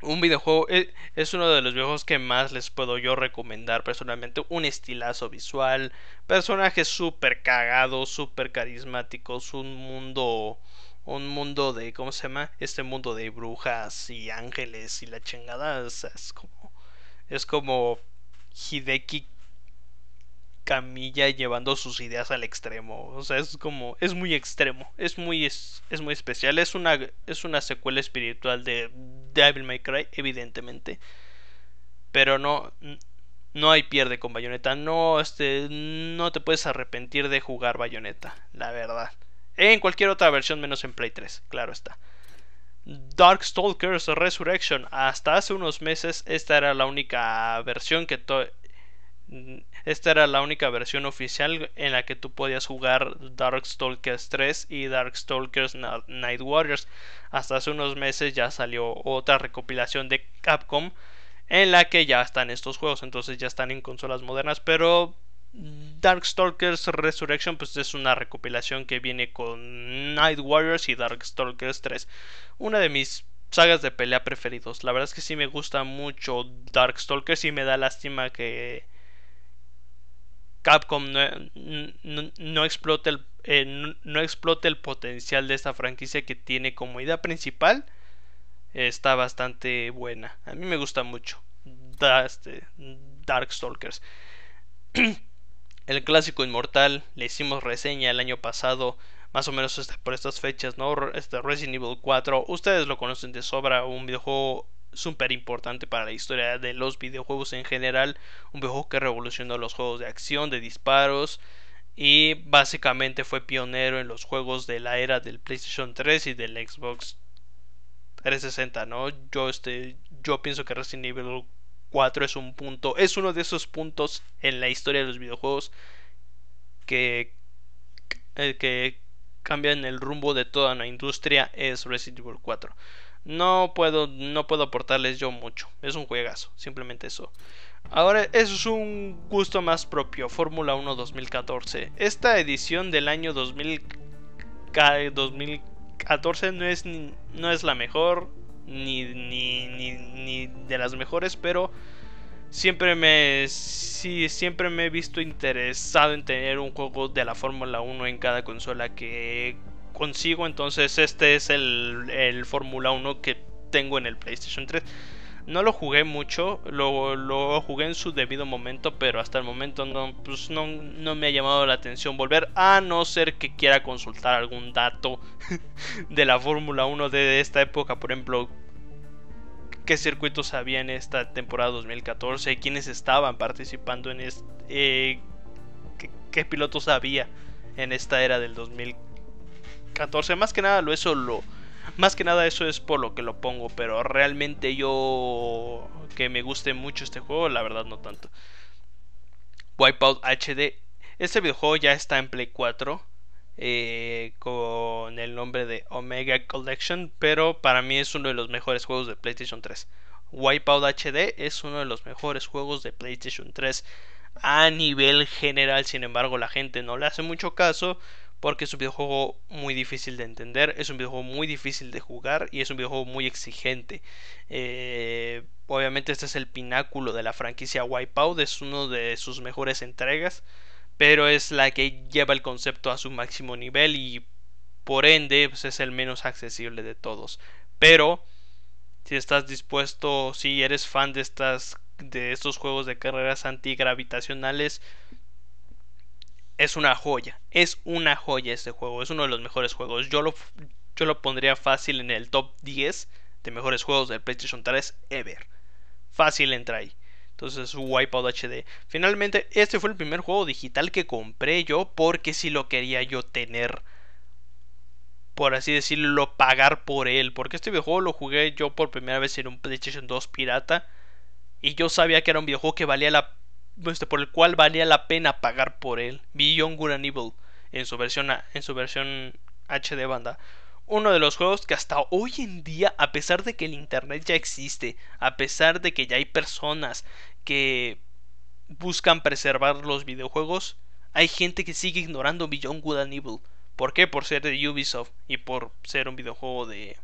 un videojuego, eh, es uno de los videojuegos que más les puedo yo recomendar personalmente, un estilazo visual, personajes súper cagados, súper carismáticos, un mundo un mundo de, ¿cómo se llama? Este mundo de brujas y ángeles y la chingada. O sea, es como, es como Hideki Camilla llevando sus ideas al extremo. O sea, es como, es muy extremo, es muy, es, muy especial. Es una, es una secuela espiritual de Devil May Cry, evidentemente. Pero no, no hay pierde con Bayonetta. No, este, no te puedes arrepentir de jugar Bayonetta, la verdad. En cualquier otra versión menos en Play 3, claro está. Darkstalkers Resurrection. Hasta hace unos meses esta era la única versión que esta era la única versión oficial en la que tú podías jugar Darkstalkers 3 y Darkstalkers Night Warriors. Hasta hace unos meses ya salió otra recopilación de Capcom en la que ya están estos juegos, entonces ya están en consolas modernas, pero Darkstalkers Resurrection pues es una recopilación que viene con Night Warriors y Darkstalkers 3. Una de mis sagas de pelea preferidos. La verdad es que sí me gusta mucho Darkstalkers y me da lástima que Capcom no, explote el, eh, no, explote el potencial de esta franquicia que tiene como idea principal. Está bastante buena. A mí me gusta mucho. Este, Darkstalkers. El clásico inmortal, le hicimos reseña el año pasado, más o menos este, por estas fechas, ¿no? Este Resident Evil 4, ustedes lo conocen de sobra, un videojuego súper importante para la historia de los videojuegos en general, un videojuego que revolucionó los juegos de acción, de disparos y básicamente fue pionero en los juegos de la era del PlayStation 3 y del Xbox 360, ¿no? Yo este yo pienso que Resident Evil es un punto, es uno de esos puntos en la historia de los videojuegos que, eh, que cambian el rumbo de toda la industria es Resident Evil 4. No puedo, no puedo aportarles yo mucho. Es un juegazo, simplemente eso. Ahora, eso es un gusto más propio, Fórmula 1 2014. Esta edición del año 2000, 2014 no es, no es la mejor, ni, ni, de las mejores, pero siempre me sí, siempre me he visto interesado en tener un juego de la Fórmula 1 en cada consola que consigo. Entonces este es el, el Fórmula 1 que tengo en el PlayStation 3. No lo jugué mucho, lo, lo, jugué en su debido momento, pero hasta el momento no, pues, no, no, me ha llamado la atención volver, a no ser que quiera consultar algún dato de la Fórmula 1 de esta época, por ejemplo, qué circuitos había en esta temporada 2014, quiénes estaban participando en este, qué, qué, pilotos había en esta era del 2014, más que nada lo eso lo más que nada eso es por lo que lo pongo, pero realmente yo que me guste mucho este juego, la verdad no tanto. Wipeout HD. Este videojuego ya está en Play 4. Eh, con el nombre de Omega Collection, pero para mí es uno de los mejores juegos de PlayStation 3. Wipeout HD es uno de los mejores juegos de PlayStation 3 a nivel general, sin embargo la gente no le hace mucho caso porque es un videojuego muy difícil de entender, es un videojuego muy difícil de jugar y es un videojuego muy exigente. Eh, obviamente este es el pináculo de la franquicia Wipeout, es uno de sus mejores entregas, pero es la que lleva el concepto a su máximo nivel y por ende pues, es el menos accesible de todos. Pero si estás dispuesto, si eres fan de estas de estos juegos de carreras antigravitacionales, es una joya. Es una joya este juego. Es uno de los mejores juegos. Yo lo, lo pondría fácil en el top 10 de mejores juegos del PlayStation 3 ever. Fácil entra ahí. Entonces, Wipeout HD. Finalmente, este fue el primer juego digital que compré yo porque si lo quería yo tener. Por así decirlo, pagar por él. Porque este videojuego lo jugué yo por primera vez en un PlayStation 2 pirata. Y yo sabía que era un videojuego que valía la este, por el cual valía la pena pagar por él, Beyond Good Evil, en su versión, en su versión HD banda, uno de los juegos que hasta hoy en día, a pesar de que el Internet ya existe, a pesar de que ya hay personas que buscan preservar los videojuegos, hay gente que sigue ignorando Beyond Good and Evil. ¿Por qué? Por ser de Ubisoft y por ser un videojuego de...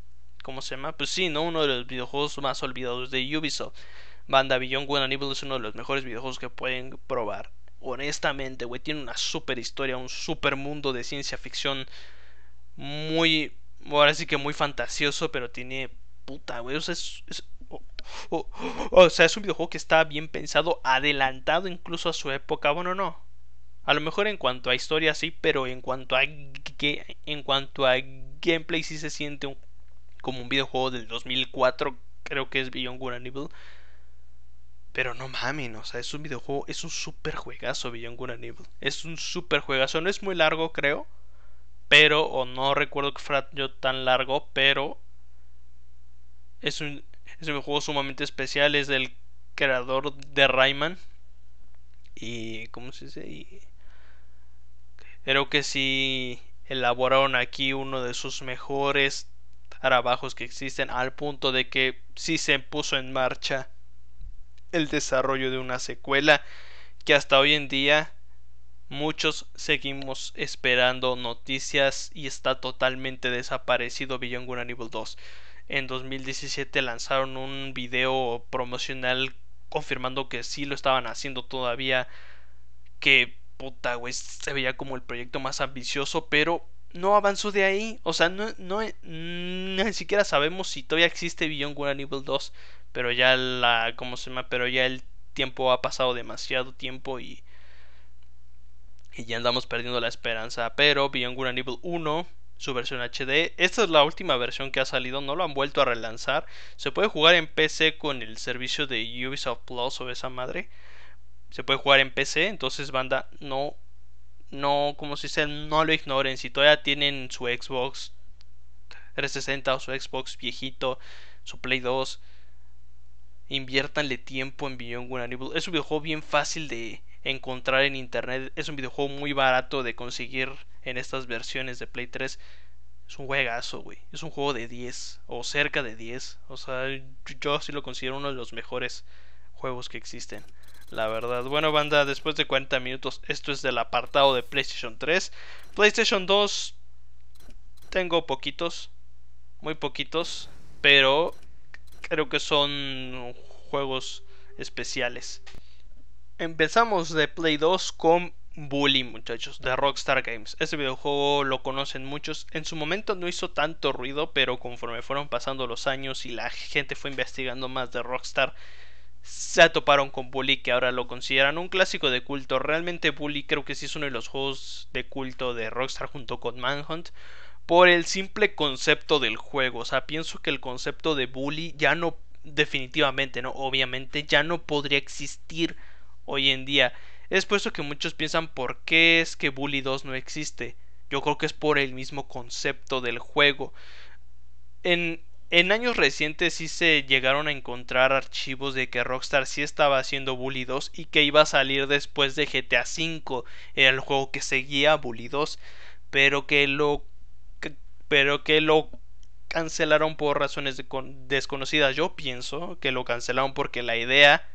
¿Cómo se llama? Pues sí, ¿no? Uno de los videojuegos más olvidados de Ubisoft. Banda Beyond Good es uno de los mejores videojuegos que pueden probar. Honestamente, güey, tiene una super historia, un super mundo de ciencia ficción muy, ahora sí que muy fantasioso, pero tiene puta, güey, o sea, es, oh, oh, oh, o sea, es un videojuego que está bien pensado, adelantado incluso a su época, bueno, no. A lo mejor en cuanto a historia sí, pero en cuanto a que en cuanto a gameplay sí se siente como un videojuego del 2004, creo que es Beyond Good pero no mames, o sea, es un videojuego, es un super juegazo Beyond Good Es un super juegazo, no es muy largo, creo. Pero, o no recuerdo que fuera yo tan largo, pero. Es un, es un juego sumamente especial, es del creador de Rayman. Y. ¿Cómo se dice? Y, creo que sí elaboraron aquí uno de sus mejores trabajos que existen, al punto de que sí se puso en marcha el desarrollo de una secuela que hasta hoy en día muchos seguimos esperando noticias y está totalmente desaparecido Beyond Good and 2. En 2017 lanzaron un video promocional confirmando que sí lo estaban haciendo todavía. Que puta, güey, se veía como el proyecto más ambicioso, pero no avanzó de ahí. O sea, no, no, ni siquiera sabemos si todavía existe Beyond Good 2 pero ya la cómo se llama pero ya el tiempo ha pasado demasiado tiempo y y ya andamos perdiendo la esperanza pero Beyond Good Evil 1 su versión HD esta es la última versión que ha salido no lo han vuelto a relanzar se puede jugar en PC con el servicio de Ubisoft Plus o esa madre se puede jugar en PC entonces banda no no como si dice no lo ignoren si todavía tienen su Xbox 360 o su Xbox viejito su Play 2 Inviértanle tiempo en Beyond Es un videojuego bien fácil de encontrar en internet. Es un videojuego muy barato de conseguir en estas versiones de Play 3. Es un juegazo, güey. Es un juego de 10 o cerca de 10. O sea, yo sí lo considero uno de los mejores juegos que existen. La verdad, bueno banda, después de 40 minutos, esto es del apartado de PlayStation 3. PlayStation 2, tengo poquitos, muy poquitos, pero creo que son juegos especiales. Empezamos de Play 2 con Bully, muchachos, de Rockstar Games. Este videojuego lo conocen muchos. En su momento no hizo tanto ruido, pero conforme fueron pasando los años y la gente fue investigando más de Rockstar, se toparon con Bully, que ahora lo consideran un clásico de culto. Realmente Bully creo que sí es uno de los juegos de culto de Rockstar junto con Manhunt por el simple concepto del juego. O sea, pienso que el concepto de bully ya no, definitivamente, no, obviamente ya no podría existir hoy en día. Es por eso que muchos piensan por qué es que Bully 2 no existe. Yo creo que es por el mismo concepto del juego. En, en años recientes sí se llegaron a encontrar archivos de que Rockstar sí estaba haciendo Bully 2 y que iba a salir después de GTA V, el juego que seguía Bully 2, pero que lo pero que lo cancelaron por razones desconocidas. Yo pienso que lo cancelaron porque la idea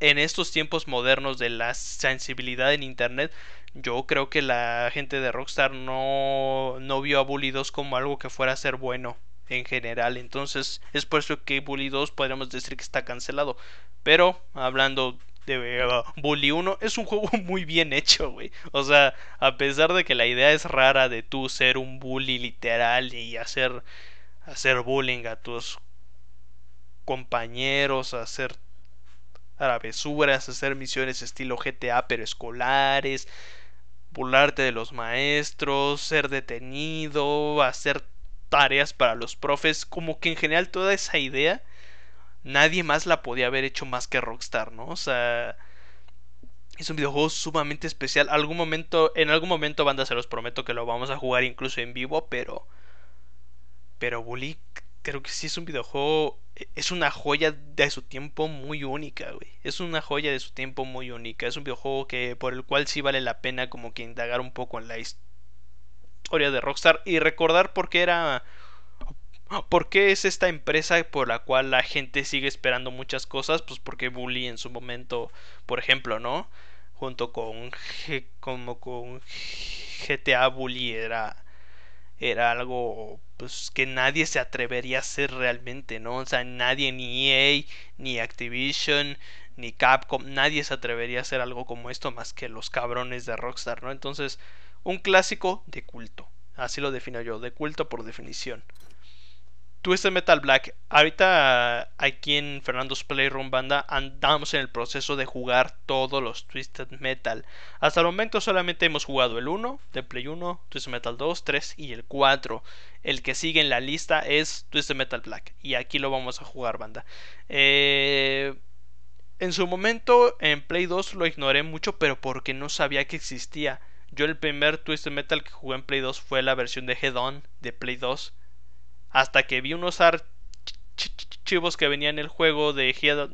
en estos tiempos modernos de la sensibilidad en internet, yo creo que la gente de Rockstar no, no vio a Bully 2 como algo que fuera a ser bueno en general. Entonces es por eso que Bully 2 podríamos decir que está cancelado. Pero hablando de Bully 1 es un juego muy bien hecho, güey. O sea, a pesar de que la idea es rara de tú ser un bully literal y hacer, hacer bullying a tus compañeros, hacer travesuras, hacer misiones estilo GTA pero escolares, burlarte de los maestros, ser detenido, hacer tareas para los profes, como que en general toda esa idea nadie más la podía haber hecho más que Rockstar, ¿no? O sea, es un videojuego sumamente especial. Algún momento, en algún momento, banda, se los prometo que lo vamos a jugar incluso en vivo, pero. Pero Bully, creo que sí es un videojuego. E, es una joya de su tiempo muy única, güey. Es una joya de su tiempo muy única. Es un videojuego que por el cual sí vale la pena como que indagar un poco en la historia de Rockstar y recordar por qué era ¿Por qué es esta empresa por la cual la gente sigue esperando muchas cosas? Pues porque Bully en su momento, por ejemplo, ¿no? Junto con como con GTA Bully era era algo pues que nadie se atrevería a hacer realmente, ¿no? O sea, nadie ni EA, ni Activision, ni Capcom, nadie se atrevería a hacer algo como esto más que los cabrones de Rockstar, ¿no? Entonces, un clásico de culto. Así lo defino yo, de culto por definición. Twisted Metal Black. Ahorita aquí en Fernando's Playroom Banda andamos en el proceso de jugar todos los Twisted Metal. Hasta el momento solamente hemos jugado el 1 de Play 1, Twisted Metal 2, 3 y el 4. El que sigue en la lista es Twisted Metal Black. Y aquí lo vamos a jugar, banda. Eh, en su momento en Play 2 lo ignoré mucho, pero porque no sabía que existía. Yo el primer Twisted Metal que jugué en Play 2 fue la versión de Head-On de Play 2 hasta que vi unos archivos que venían en el juego de,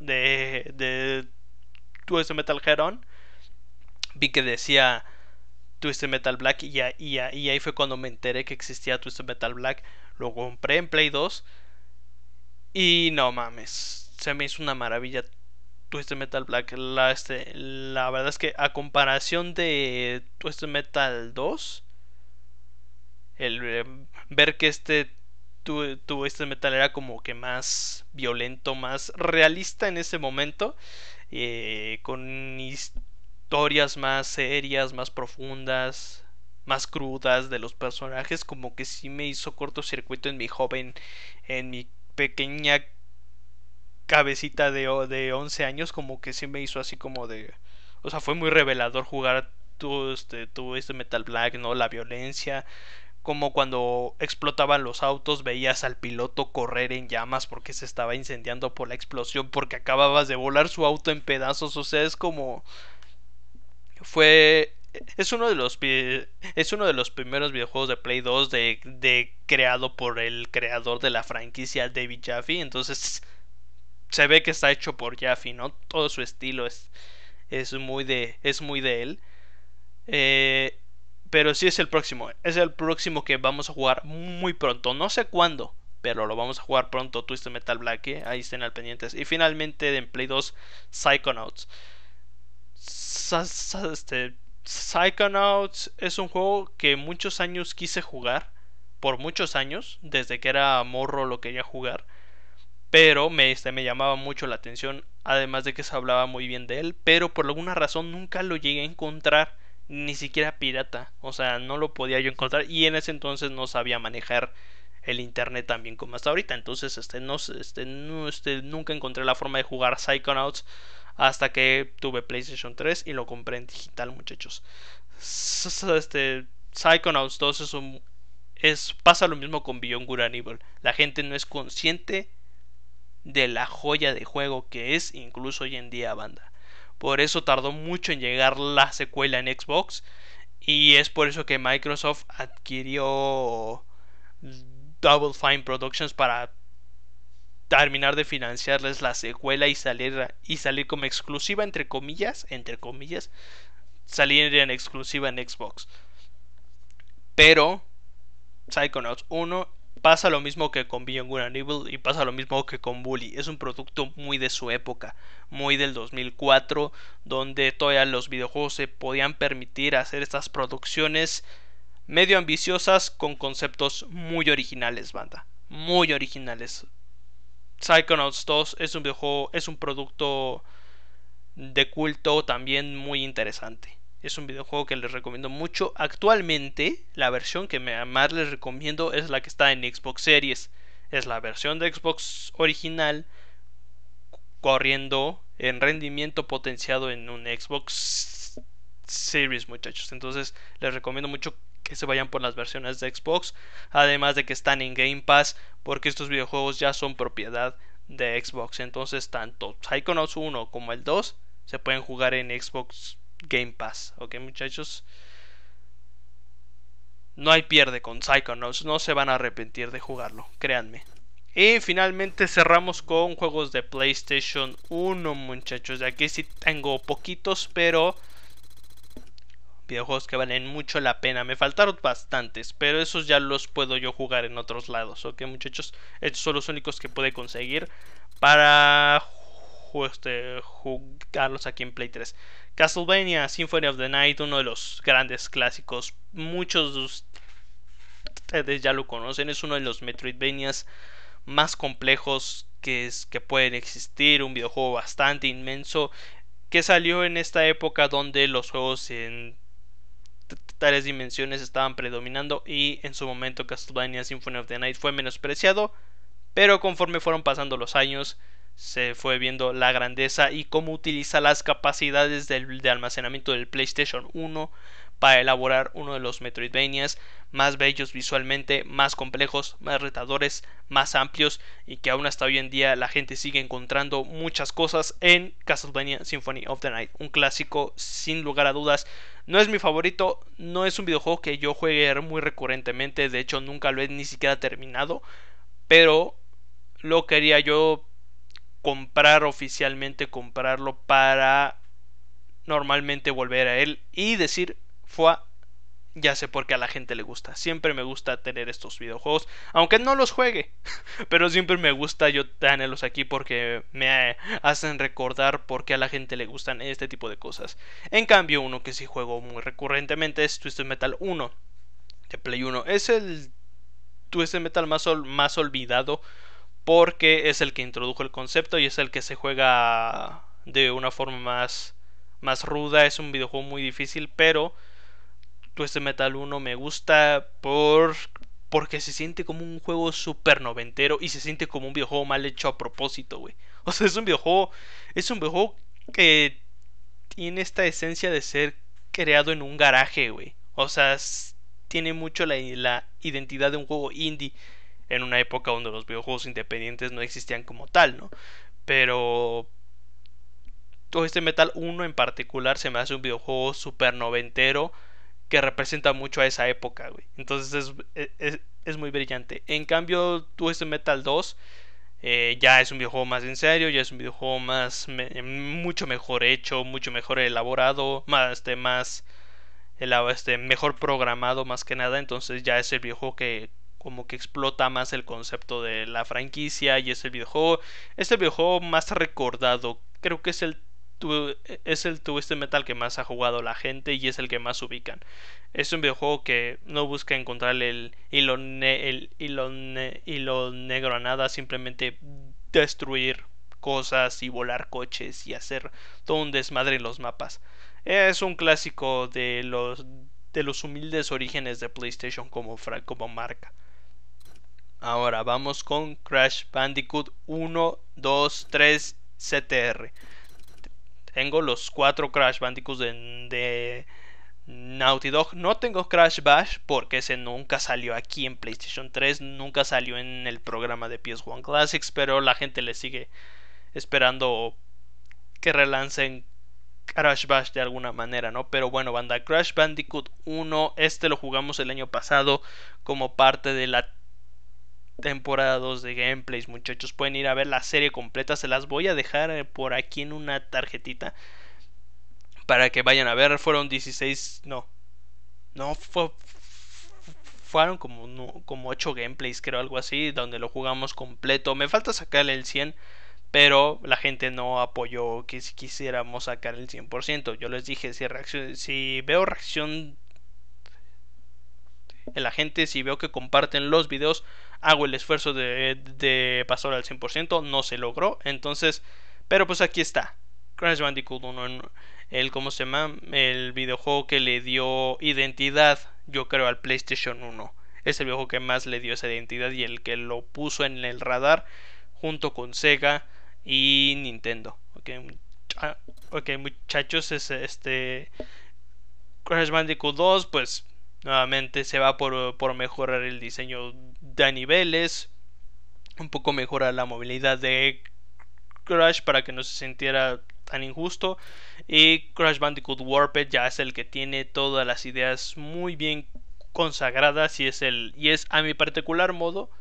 de, de Twisted Metal Heron... Vi que decía Twisted Metal Black y, y, ahí fue cuando me enteré que existía Twisted Metal Black. Lo compré en Play 2 y no mames, se me hizo una maravilla Twisted Metal Black. La, este, verdad es que a comparación de Twisted Metal 2, el em, ver que este tuvo este metal era como que más violento, más realista en ese momento, eh, con historias más serias, más profundas, más crudas de los personajes, como que sí me hizo cortocircuito en mi joven, en mi pequeña cabecita de, de 11 años, como que sí me hizo así como de... O sea, fue muy revelador jugar Tu este, tu este Metal Black, ¿no? La violencia, como cuando explotaban los autos, veías al piloto correr en llamas porque se estaba incendiando por la explosión, porque acababas de volar su auto en pedazos, o sea, es como fue es uno de los es uno de los primeros videojuegos de Play 2 de, de creado por el creador de la franquicia David Jaffe, entonces se ve que está hecho por Jaffe, ¿no? Todo su estilo es es muy de es muy de él. Eh, pero sí es el próximo. Es el próximo que vamos a jugar muy pronto. No sé cuándo. Pero lo vamos a jugar pronto. Twisted Metal Black. ¿eh? Ahí estén al pendientes. Y finalmente de Play 2. Psychonauts. Este, Psychonauts es un juego que muchos años quise jugar. Por muchos años. Desde que era morro lo quería jugar. Pero me, este, me llamaba mucho la atención. Además de que se hablaba muy bien de él. Pero por alguna razón nunca lo llegué a encontrar ni siquiera pirata, o sea, no lo podía yo encontrar y en ese entonces no sabía manejar el internet tan bien como hasta ahorita, entonces este no este, este, nunca encontré la forma de jugar Psychonauts hasta que tuve PlayStation 3 y lo compré en digital, muchachos. Este Psychonauts 2 es es pasa lo mismo con Beyond Good Evil. La gente no es consciente de la joya de juego que es incluso hoy en día banda. Por eso tardó mucho en llegar la secuela en Xbox. Y es por eso que Microsoft adquirió Double Fine Productions para terminar de financiarles la secuela y salir, y salir como exclusiva, entre comillas, entre comillas, salir en exclusiva en Xbox. Pero Psychonauts 1 Pasa lo mismo que con Beyond Good Evil y pasa lo mismo que con Bully. Es un producto muy de su época, muy del 2004, donde todavía los videojuegos se podían permitir hacer estas producciones medio ambiciosas con conceptos muy originales, banda. Muy originales. Psychonauts 2 es un videojuego, es un producto de culto también muy interesante. Es un videojuego que les recomiendo mucho. Actualmente, la versión que más les recomiendo es la que está en Xbox Series. Es la versión de Xbox original corriendo en rendimiento potenciado en un Xbox Series, muchachos. Entonces, les recomiendo mucho que se vayan por las versiones de Xbox. Además de que están en Game Pass, porque estos videojuegos ya son propiedad de Xbox. Entonces, tanto Psychonauts 1 como el 2 se pueden jugar en Xbox Game Pass, ¿ok muchachos? No hay pierde con Psychonauts, no se van a arrepentir de jugarlo, créanme. Y finalmente cerramos con juegos de PlayStation 1, muchachos. De aquí sí tengo poquitos, pero videojuegos que valen mucho la pena. Me faltaron bastantes, pero esos ya los puedo yo jugar en otros lados, ¿ok, muchachos? Estos son los únicos que pude conseguir para este, jugarlos aquí en Play 3. Castlevania Symphony of the Night, uno de los grandes clásicos. Muchos de ustedes ya lo conocen, es uno de los Metroidvanias más complejos que, es, que pueden existir. Un videojuego bastante inmenso que salió en esta época donde los juegos en tales dimensiones estaban predominando y en su momento Castlevania Symphony of the Night fue menospreciado, pero conforme fueron pasando los años se fue viendo la grandeza y cómo utiliza las capacidades de almacenamiento del PlayStation 1 para elaborar uno de los Metroidvanias más bellos visualmente, más complejos, más retadores, más amplios y que aún hasta hoy en día la gente sigue encontrando muchas cosas en Castlevania Symphony of the Night, un clásico sin lugar a dudas. No es mi favorito, no es un videojuego que yo juegue muy recurrentemente, de hecho nunca lo he ni siquiera terminado, pero lo quería yo comprar oficialmente, comprarlo para normalmente volver a él y decir, fue ya sé por qué a la gente le gusta. Siempre me gusta tener estos videojuegos, aunque no los juegue. Pero siempre me gusta yo tenerlos aquí porque me hacen recordar por qué a la gente le gustan este tipo de cosas. En cambio, uno que sí juego muy recurrentemente es Twisted Metal 1 de Play 1. Es el Twisted Metal más, más olvidado porque es el que introdujo el concepto y es el que se juega de una forma más, más ruda. Es un videojuego muy difícil, pero Twisted Metal 1 me gusta por, porque se siente como un juego super noventero y se siente como un videojuego mal hecho a propósito, güey. O sea, es un videojuego, es un videojuego que tiene esta esencia de ser creado en un garaje, güey. O sea, tiene mucho la, la identidad de un juego indie en una época donde los videojuegos independientes no existían como tal, ¿no? Pero todo este Metal 1 en particular se me hace un videojuego super noventero que representa mucho a esa época, güey. Entonces es, es, muy brillante. En cambio, todo este Metal 2 eh, ya es un videojuego más en serio, ya es un videojuego más mucho mejor hecho, mucho mejor elaborado, más este más el, este, mejor programado más que nada, entonces ya es el videojuego que como que explota más el concepto de la franquicia y es el videojuego, es el videojuego más recordado, creo que es el es el Twisted Metal que más ha jugado la gente y es el que más ubican. Es un videojuego que no busca encontrar el hilo, el negro a nada, simplemente destruir cosas y volar coches y hacer todo un desmadre en los mapas. Es un clásico de los de los humildes orígenes de PlayStation como, como marca. Ahora vamos con Crash Bandicoot 1, 2, 3, CTR. Tengo los cuatro Crash Bandicoots de, de, Naughty Dog. No tengo Crash Bash porque ese nunca salió aquí en PlayStation 3. Nunca salió en el programa de PS1 Classics. Pero la gente le sigue esperando que relancen Crash Bash de alguna manera, ¿no? Pero bueno, banda Crash Bandicoot 1. Este lo jugamos el año pasado como parte de la temporadas de gameplays, muchachos. Pueden ir a ver la serie completa. Se las voy a dejar eh, por aquí en una tarjetita. Para que vayan a ver. Fueron 16. No. No, fueron como, como 8 gameplays, creo, algo así. Donde lo jugamos completo. Me falta sacar el 100. Pero la gente no apoyó que si quisiéramos sacar el 100%. Yo les dije, si, si veo reacción en la gente, si veo que comparten los videos, hago el esfuerzo de, pasar al 100%, no se logró, entonces, pero pues aquí está, Crash Bandicoot 1, el, ¿cómo se llama? El videojuego que le dio identidad, yo creo, al PlayStation 1. Es el videojuego que más le dio esa identidad y el que lo puso en el radar junto con Sega y Nintendo. Ok, muchachos, es este Crash Bandicoot 2, pues Nuevamente se va por, mejorar el diseño de niveles, un poco mejora la movilidad de Crash para que no se sintiera tan injusto. Y Crash Bandicoot Warped ya es el que tiene todas las ideas muy bien consagradas y es el y es a mi particular modo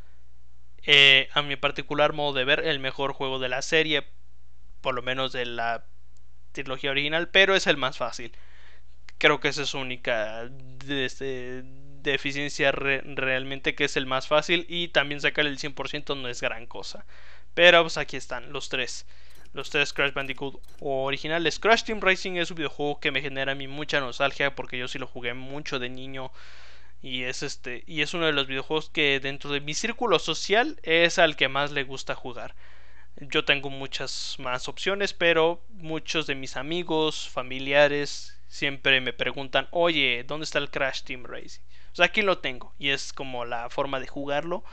eh, a mi particular modo de ver el mejor juego de la serie por lo menos de la trilogía original pero es el más fácil creo que esa es su única deficiencia este, realmente que es el más fácil y también sacar el 100% no es gran cosa. Pero pues aquí están los tres. Los tres Crash Bandicoot originales. Crash Team Racing es un videojuego que me genera a mí mucha nostalgia porque yo sí lo jugué mucho de niño y es este y es uno de los videojuegos que dentro de mi círculo social es al que más le gusta jugar. Yo tengo muchas más opciones, pero muchos de mis amigos, familiares siempre me preguntan, oye, ¿dónde está el Crash Team Racing? O sea, aquí lo tengo y es como la forma de jugarlo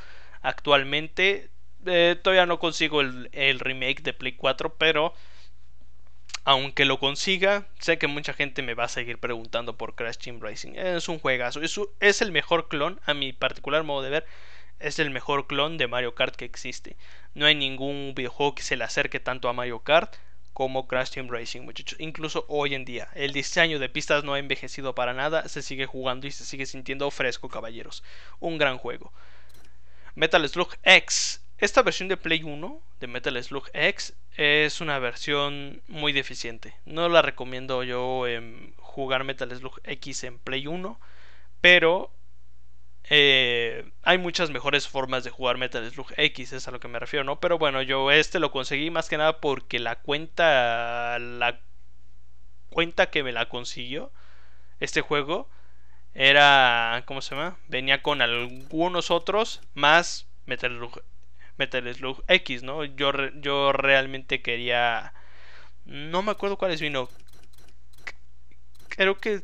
actualmente. Eh, todavía no consigo el, remake de Play 4, pero aunque lo consiga, sé que mucha gente me va a seguir preguntando por Crash Team Racing. Es un juegazo, es, es el mejor clon, a mi particular modo de ver, es el mejor clon de Mario Kart que existe. No hay ningún videojuego que se le acerque tanto a Mario Kart como Crash Team Racing, muchachos. Incluso hoy en día, el diseño de pistas no ha envejecido para nada, se sigue jugando y se sigue sintiendo fresco, caballeros. Un gran juego. Metal Slug X. Esta versión de Play 1 de Metal Slug X es una versión muy deficiente. No la recomiendo yo em, jugar Metal Slug X en Play 1, pero eh, hay muchas mejores formas de jugar Metal Slug X, es a lo que me refiero, ¿no? Pero bueno, yo este lo conseguí más que nada porque la cuenta. La cuenta que me la consiguió. Este juego. Era. ¿Cómo se llama? Venía con algunos otros. Más Metal Slug, X, ¿no? Yo, yo realmente quería. No me acuerdo cuáles vino. Creo que.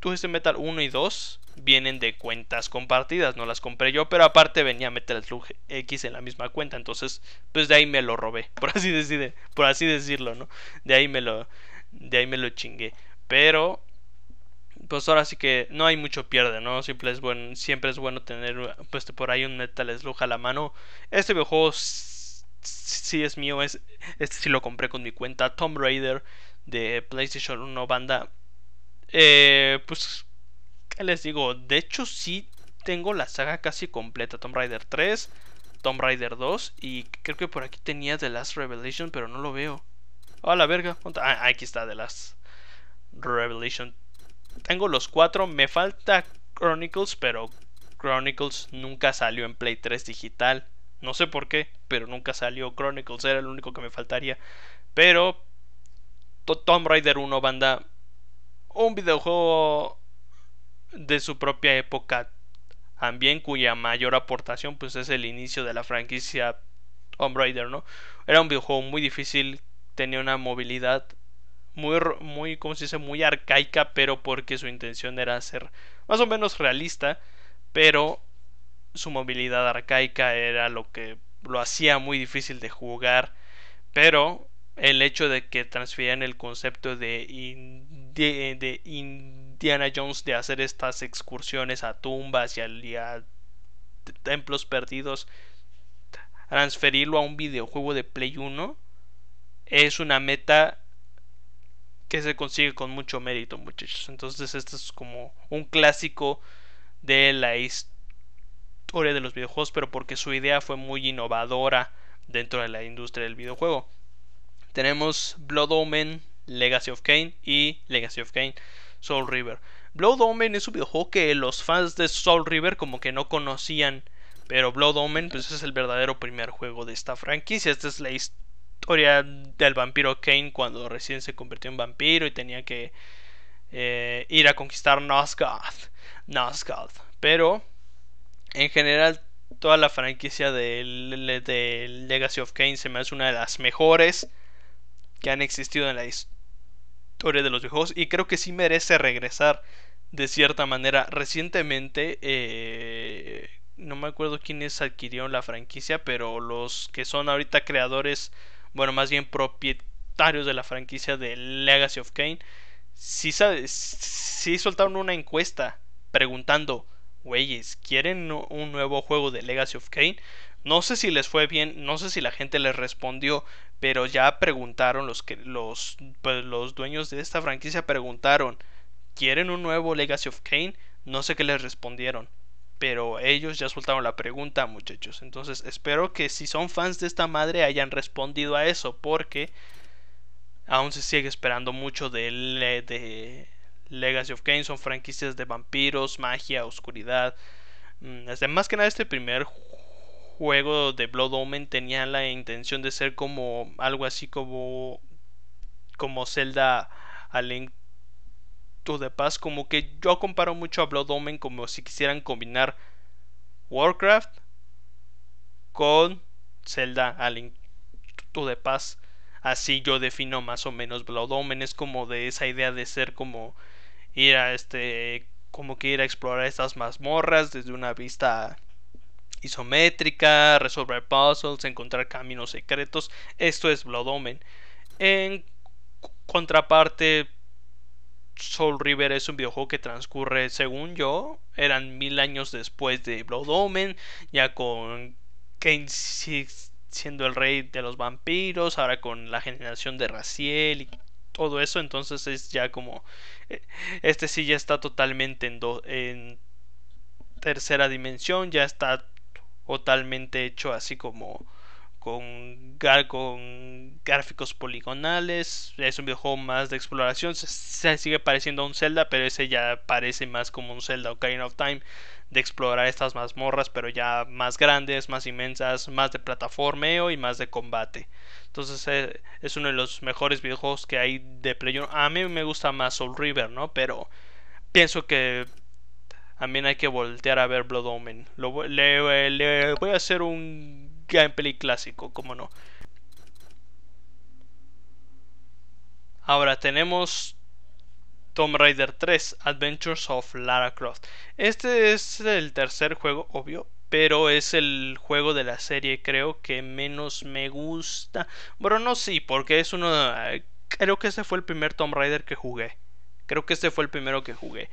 Tuve este Metal 1 y 2 vienen de cuentas compartidas, no las compré yo, pero aparte venía Metal Slug X en la misma cuenta, entonces pues de ahí me lo robé, por así decir, por así decirlo, ¿no? De ahí me lo de ahí me lo chingué, pero pues ahora sí que no hay mucho pierde, ¿no? Siempre es bueno, siempre es bueno tener pues por ahí un Metal Slug a la mano. Este videojuego sí es mío, es este sí lo compré con mi cuenta Tomb Raider de PlayStation 1 banda eh, pues les digo, de hecho sí tengo la saga casi completa. Tomb Raider 3, Tomb Raider 2 y creo que por aquí tenía The Last Revelation, pero no lo veo. Ah, la verga. Ah, aquí está The Last Revelation. Tengo los cuatro. Me falta Chronicles, pero Chronicles nunca salió en Play 3 digital. No sé por qué, pero nunca salió Chronicles. Era el único que me faltaría. Pero Tomb Raider 1, banda. Un videojuego de su propia época también cuya mayor aportación pues es el inicio de la franquicia Tomb Raider, ¿no? Era un videojuego muy difícil, tenía una movilidad muy, muy, ¿cómo se dice? Muy arcaica, pero porque su intención era ser más o menos realista, pero su movilidad arcaica era lo que lo hacía muy difícil de jugar, pero el hecho de que transfieran el concepto de, Indiana Jones de hacer estas excursiones a tumbas y a, templos perdidos, transferirlo a un videojuego de Play 1, es una meta que se consigue con mucho mérito, muchachos. Entonces, esto es como un clásico de la historia de los videojuegos, pero porque su idea fue muy innovadora dentro de la industria del videojuego tenemos Blood Omen, Legacy of Kane y Legacy of Kane Soul River. Blood Omen es un videojuego que los fans de Soul River como que no conocían, pero Blood Omen pues es el verdadero primer juego de esta franquicia. Esta es la historia del vampiro Kane cuando recién se convirtió en vampiro y tenía que eh, ir a conquistar Nazgoth... Nosgoth. Pero en general toda la franquicia de, de Legacy of Kane se me hace una de las mejores que han existido en la historia de los videojuegos y creo que sí merece regresar de cierta manera. Recientemente, eh, no me acuerdo quiénes adquirieron la franquicia, pero los que son ahorita creadores, bueno, más bien propietarios de la franquicia de Legacy of Kane, sí, si soltaron una encuesta preguntando, güeyes, ¿quieren un nuevo juego de Legacy of Kane? No sé si les fue bien, no sé si la gente les respondió, pero ya preguntaron los que los, pues, los dueños de esta franquicia preguntaron, ¿quieren un nuevo Legacy of Kane? No sé qué les respondieron, pero ellos ya soltaron la pregunta, muchachos. Entonces, espero que si son fans de esta madre hayan respondido a eso, porque aún se sigue esperando mucho de, de Legacy of Kane. Son franquicias de vampiros, magia, oscuridad. Mm, más que nada, este primer juego de Blood Omen tenía la intención de ser como algo así como como Zelda al Link to the como que yo comparo mucho a Blood Omen como si quisieran combinar Warcraft con Zelda a Link to the así yo defino más o menos Blood Omen es como de esa idea de ser como ir a este como que ir a explorar estas mazmorras desde una vista isométrica, resolver puzzles, encontrar caminos secretos. Esto es Blood En contraparte, Soul River es un videojuego que transcurre, según yo, eran mil años después de Blood ya con Kane siendo el rey de los vampiros, ahora con la generación de Raciel y todo eso, entonces es ya como eh, este sí ya está totalmente en, en tercera dimensión, ya está totalmente hecho así como con, con gráficos poligonales. Es un videojuego más de exploración. Se, sigue pareciendo a un Zelda, pero ese ya parece más como un Zelda Ocarina of Time. De explorar estas mazmorras, pero ya más grandes, más inmensas, más de plataformeo y más de combate. Entonces eh, es uno de los mejores videojuegos que hay de Play. A mí me gusta más Soul River, ¿no? Pero pienso que también hay que voltear a ver Blood Omen. Lo, voy a hacer un gameplay clásico, como no. Ahora tenemos Tomb Raider 3 Adventures of Lara Croft. Este es el tercer juego, obvio, pero es el juego de la serie creo que menos me gusta. Bueno, no sí, porque es uno creo que este fue el primer Tomb Raider que jugué. Creo que este fue el primero que jugué.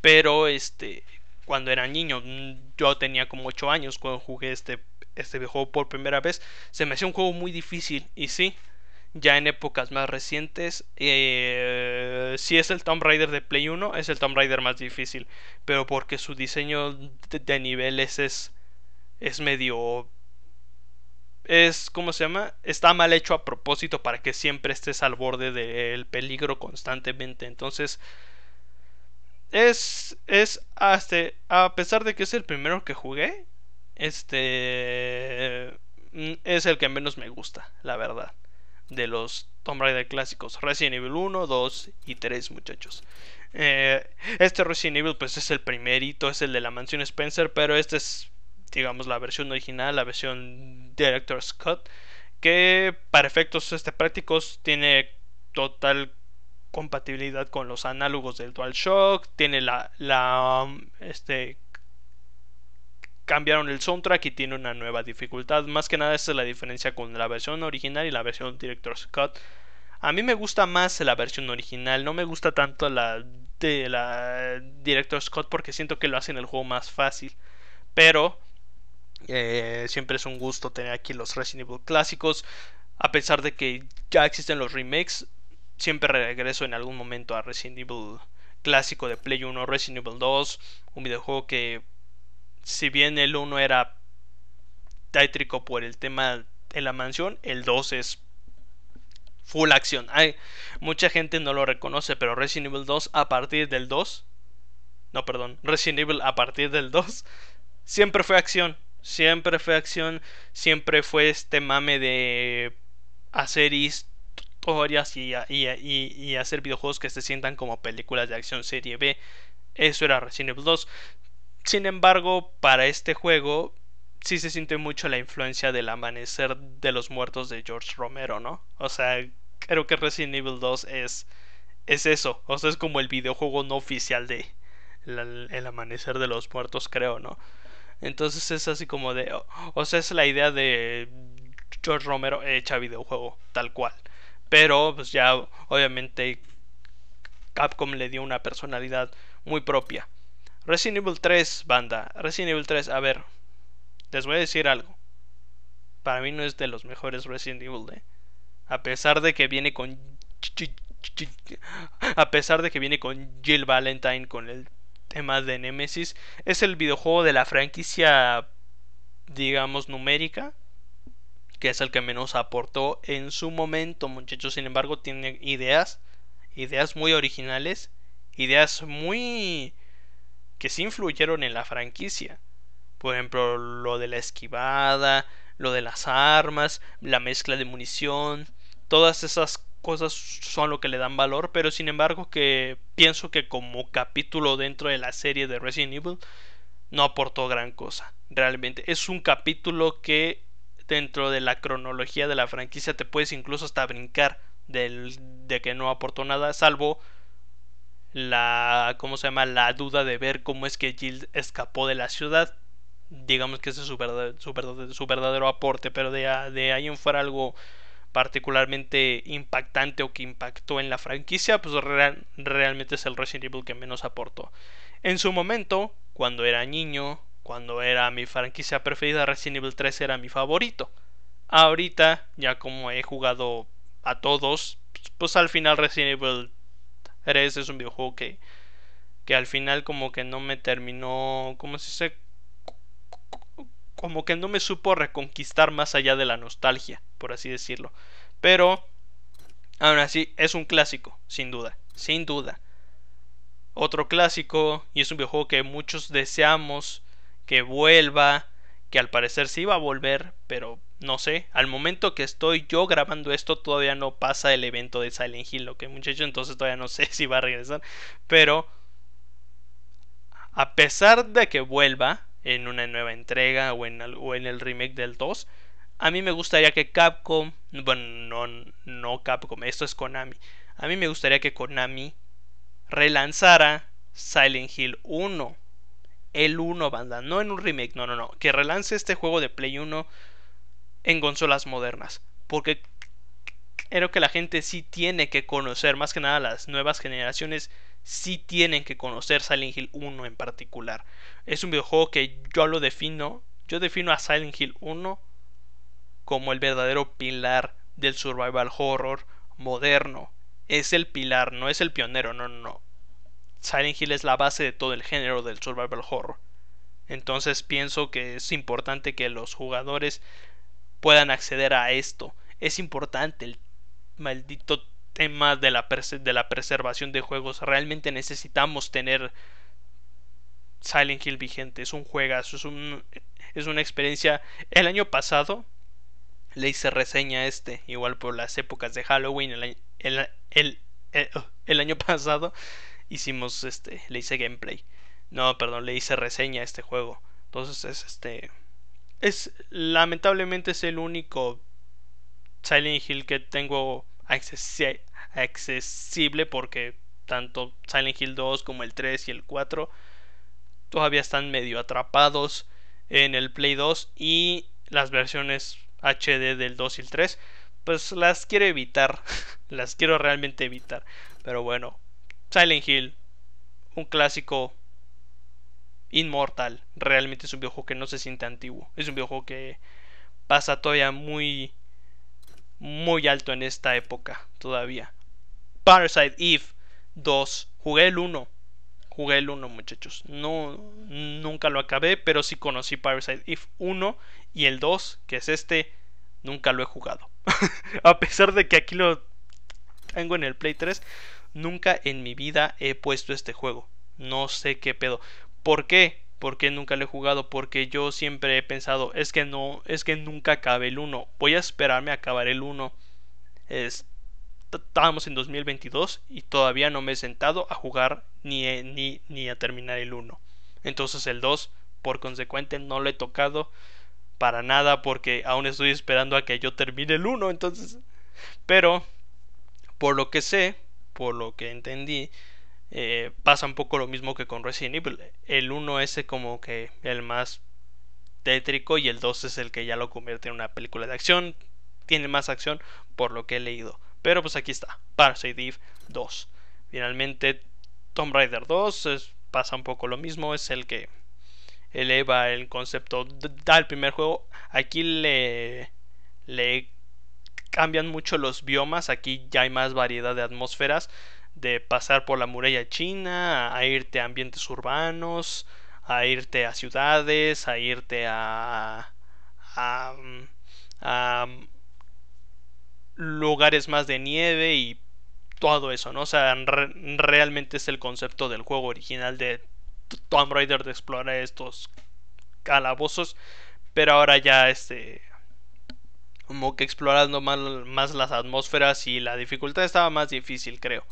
Pero este cuando era niño, mm, yo tenía como 8 años cuando jugué este, este videojuego por primera vez, se me hacía un juego muy difícil y sí, ya en épocas más recientes, eh, si es el Tomb Raider de Play 1, es el Tomb Raider más difícil, pero porque su diseño de, de niveles es, es medio es, ¿cómo se llama? Está mal hecho a propósito para que siempre estés al borde del peligro constantemente. Entonces, es, es este a pesar de que es el primero que jugué, este es el que menos me gusta, la verdad, de los Tomb Raider clásicos, Resident Evil 1, 2 y 3, muchachos. Eh, este Resident Evil pues es el primerito, es el de la mansión Spencer, pero este es, digamos, la versión original, la versión Director Scott, que para efectos este, prácticos tiene total compatibilidad con los análogos del DualShock, tiene la, um, este cambiaron el soundtrack y tiene una nueva dificultad. Más que nada esa es la diferencia con la versión original y la versión director Scott A mí me gusta más la versión original, no me gusta tanto la de la director Scott porque siento que lo hacen el juego más fácil. Pero eh, siempre es un gusto tener aquí los Resident Evil clásicos. A pesar de que ya existen los remakes, siempre regreso en algún momento a Resident Evil clásico de Play 1, Resident Evil 2, un videojuego que si bien el 1 era tétrico por el tema de la mansión, el 2 es full acción. Hay, mucha gente no lo reconoce, pero Resident Evil 2 a partir del 2, no perdón, Resident Evil a partir del 2, siempre fue acción, siempre fue acción, siempre fue este mame de hacer y, hacer videojuegos que se sientan como películas de acción serie B. Eso era Resident Evil 2. Sin embargo, para este juego sí se siente mucho la influencia del amanecer de los muertos de George Romero, ¿no? O sea, creo que Resident Evil 2 es, es eso. O sea, es como el videojuego no oficial de El amanecer de los muertos, creo, ¿no? Entonces es así como de... O, o sea, es la idea de George Romero hecha videojuego, tal cual. Pero pues ya obviamente Capcom le dio una personalidad muy propia. Resident Evil 3, banda. Resident Evil 3, a ver. Les voy a decir algo. Para mí no es de los mejores Resident Evil, ¿eh? A pesar de que viene con... A pesar de que viene con Jill Valentine con el tema de Nemesis. Es el videojuego de la franquicia, digamos, numérica que es el que menos aportó en su momento, muchachos. Sin embargo, tiene ideas, ideas muy originales, ideas muy que sí influyeron en la franquicia. Por ejemplo, lo de la esquivada, lo de las armas, la mezcla de munición, todas esas cosas son lo que le dan valor, pero sin embargo que pienso que como capítulo dentro de la serie de Resident Evil no aportó gran cosa. Realmente es un capítulo que dentro de la cronología de la franquicia. Te puedes incluso hasta brincar del, de que no aportó nada, salvo la, ¿cómo se llama? La duda de ver cómo es que Jill escapó de la ciudad. Digamos que ese es su, verdadero aporte, pero de, de ahí en fuera algo particularmente impactante o que impactó en la franquicia, pues realmente es el Resident Evil que menos aportó. En su momento, cuando era niño, cuando era mi franquicia preferida, Resident Evil 3 era mi favorito. Ahorita, ya como he jugado a todos, pues, al final Resident Evil 3 es un videojuego que, que al final como que no me terminó, como si se como que no me supo reconquistar más allá de la nostalgia, por así decirlo. Pero, aún así, es un clásico, sin duda, sin duda. Otro clásico, y es un videojuego que muchos deseamos que vuelva, que al parecer sí va a volver, pero no sé, al momento que estoy yo grabando esto todavía no pasa el evento de Silent Hill, lo que muchacho, entonces todavía no sé si va a regresar, pero a pesar de que vuelva en una nueva entrega o en el, o en el remake del 2, a mí me gustaría que Capcom, bueno, no, no Capcom, esto es Konami, a mí me gustaría que Konami relanzara Silent Hill 1 el 1, banda. No en un remake, no, no, no. Que relance este juego de Play 1 en consolas modernas. Porque creo que la gente sí tiene que conocer, más que nada las nuevas generaciones, sí tienen que conocer Silent Hill 1 en particular. Es un videojuego que yo lo defino, yo defino a Silent Hill 1 como el verdadero pilar del survival horror moderno. Es el pilar, no es el pionero, no, no, no. Silent Hill es la base de todo el género del survival horror. Entonces pienso que es importante que los jugadores puedan acceder a esto. Es importante el maldito tema de la, de la preservación de juegos. Realmente necesitamos tener Silent Hill vigente. Es un juegazo, es, un, es una experiencia. El año pasado le hice reseña a este, igual por las épocas de Halloween. el, el, el eh, año pasado hicimos este, le hice gameplay. No, perdón, le hice reseña a este juego. Entonces es este es lamentablemente es el único Silent Hill que tengo accesible porque tanto Silent Hill 2 como el 3 y el 4 todavía están medio atrapados en el Play 2 y las versiones HD del 2 y el 3 pues las quiero evitar las quiero realmente evitar pero bueno Silent Hill, un clásico inmortal. Realmente es un videojuego que no se siente antiguo. Es un videojuego que pasa todavía muy muy alto en esta época todavía. Parasite Eve 2. Jugué el 1. Jugué el 1, muchachos. No nunca lo acabé, pero sí conocí Parasite Eve 1 y el 2, que es este, nunca lo he jugado. A pesar de que aquí lo tengo en el Play 3, nunca en mi vida he puesto este juego. No sé qué pedo. ¿Por qué? Porque nunca lo he jugado? Porque yo siempre he pensado, es que no, es que nunca acabe el 1. Voy a esperarme a acabar el 1. Estábamos en 2022 y todavía no me he sentado a jugar ni, eh, ni, ni a terminar el 1. Entonces el 2, por consecuente, no lo he tocado para nada porque aún estoy esperando a que yo termine el 1. Entonces, pero por lo que sé, por lo que entendí, eh, pasa un poco lo mismo que con Resident Evil. El 1 es como que el más tétrico y el 2 es el que ya lo convierte en una película de acción. Tiene más acción por lo que he leído. Pero pues aquí está, Parasite Eve 2. Finalmente, Tomb Raider 2 pasa un poco lo mismo, es el que eleva el concepto, del primer juego. Aquí le, le cambian mucho los biomas, aquí ya hay más variedad de atmósferas, de pasar por la muralla china, a irte a ambientes urbanos, a irte a ciudades, a irte a, a, a mm, lugares más de nieve y todo eso, ¿no? O sea, realmente es el concepto del juego original de Tomb Raider de explorar estos calabozos, pero ahora ya este como que explorando más, las atmósferas y la dificultad estaba más difícil, creo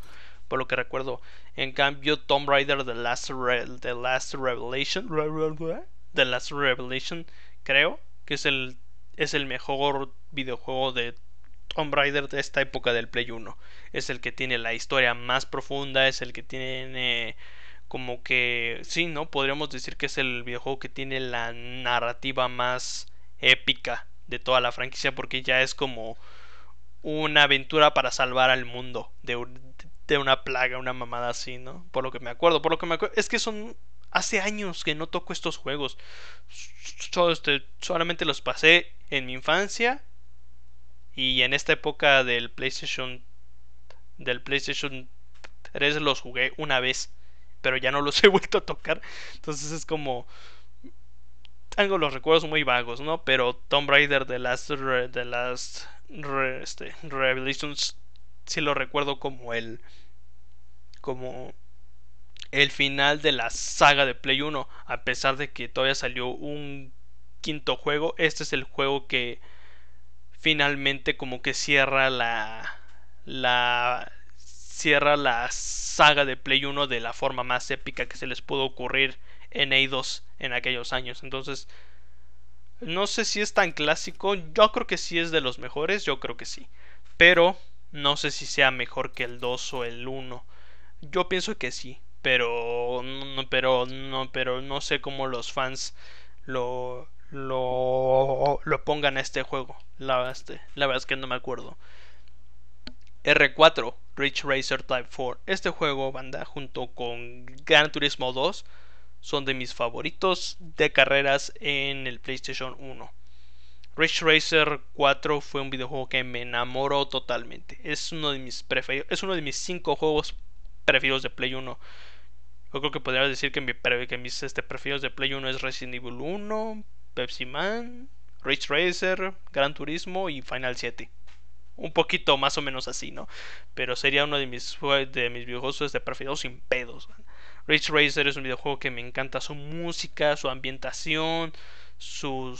por lo que recuerdo. En cambio, Tomb Raider The Last, The Last Revelation, The Last Revelation, creo que es el, es el mejor videojuego de Tomb Raider de esta época del Play 1. Es el que tiene la historia más profunda, es el que tiene como que, sí, ¿no? Podríamos decir que es el videojuego que tiene la narrativa más épica de toda la franquicia porque ya es como una aventura para salvar al mundo de, una plaga, una mamada así, ¿no? Por lo que me acuerdo, por lo que me acuerdo, es que son hace años que no toco estos juegos. Este, solamente los pasé en mi infancia y en esta época del PlayStation del PlayStation 3 los jugué una vez, pero ya no los he vuelto a tocar. Entonces es como tengo los recuerdos muy vagos, ¿no? Pero Tomb Raider de las de The este, Revelations sí lo recuerdo como el como el final de la saga de Play 1, a pesar de que todavía salió un quinto juego, este es el juego que finalmente como que cierra la la cierra la saga de Play 1 de la forma más épica que se les pudo ocurrir a2 en aquellos años. Entonces, no sé si es tan clásico. Yo creo que sí es de los mejores, yo creo que sí. Pero no sé si sea mejor que el 2 o el 1. Yo pienso que sí, pero no, pero no, pero no sé cómo los fans lo lo, lo pongan a este juego. La, la verdad es que no me acuerdo. R4, Rich Racer Type 4. Este juego, banda, junto con Gran Turismo 2, son de mis favoritos de carreras en el PlayStation 1. Rich Racer 4 fue un videojuego que me enamoró totalmente. Es uno de mis preferidos, es uno de mis 5 juegos preferidos de Play 1. Yo creo que podría decir que, mi mis este, preferidos de Play 1 es Resident Evil 1, Pepsi Man, Rich Racer, Gran Turismo y Final 7 un poquito más o menos así, ¿no? Pero sería uno de mis de mis videojuegos de preferidos sin pedos. Rage Racer es un videojuego que me encanta su música, su ambientación, su,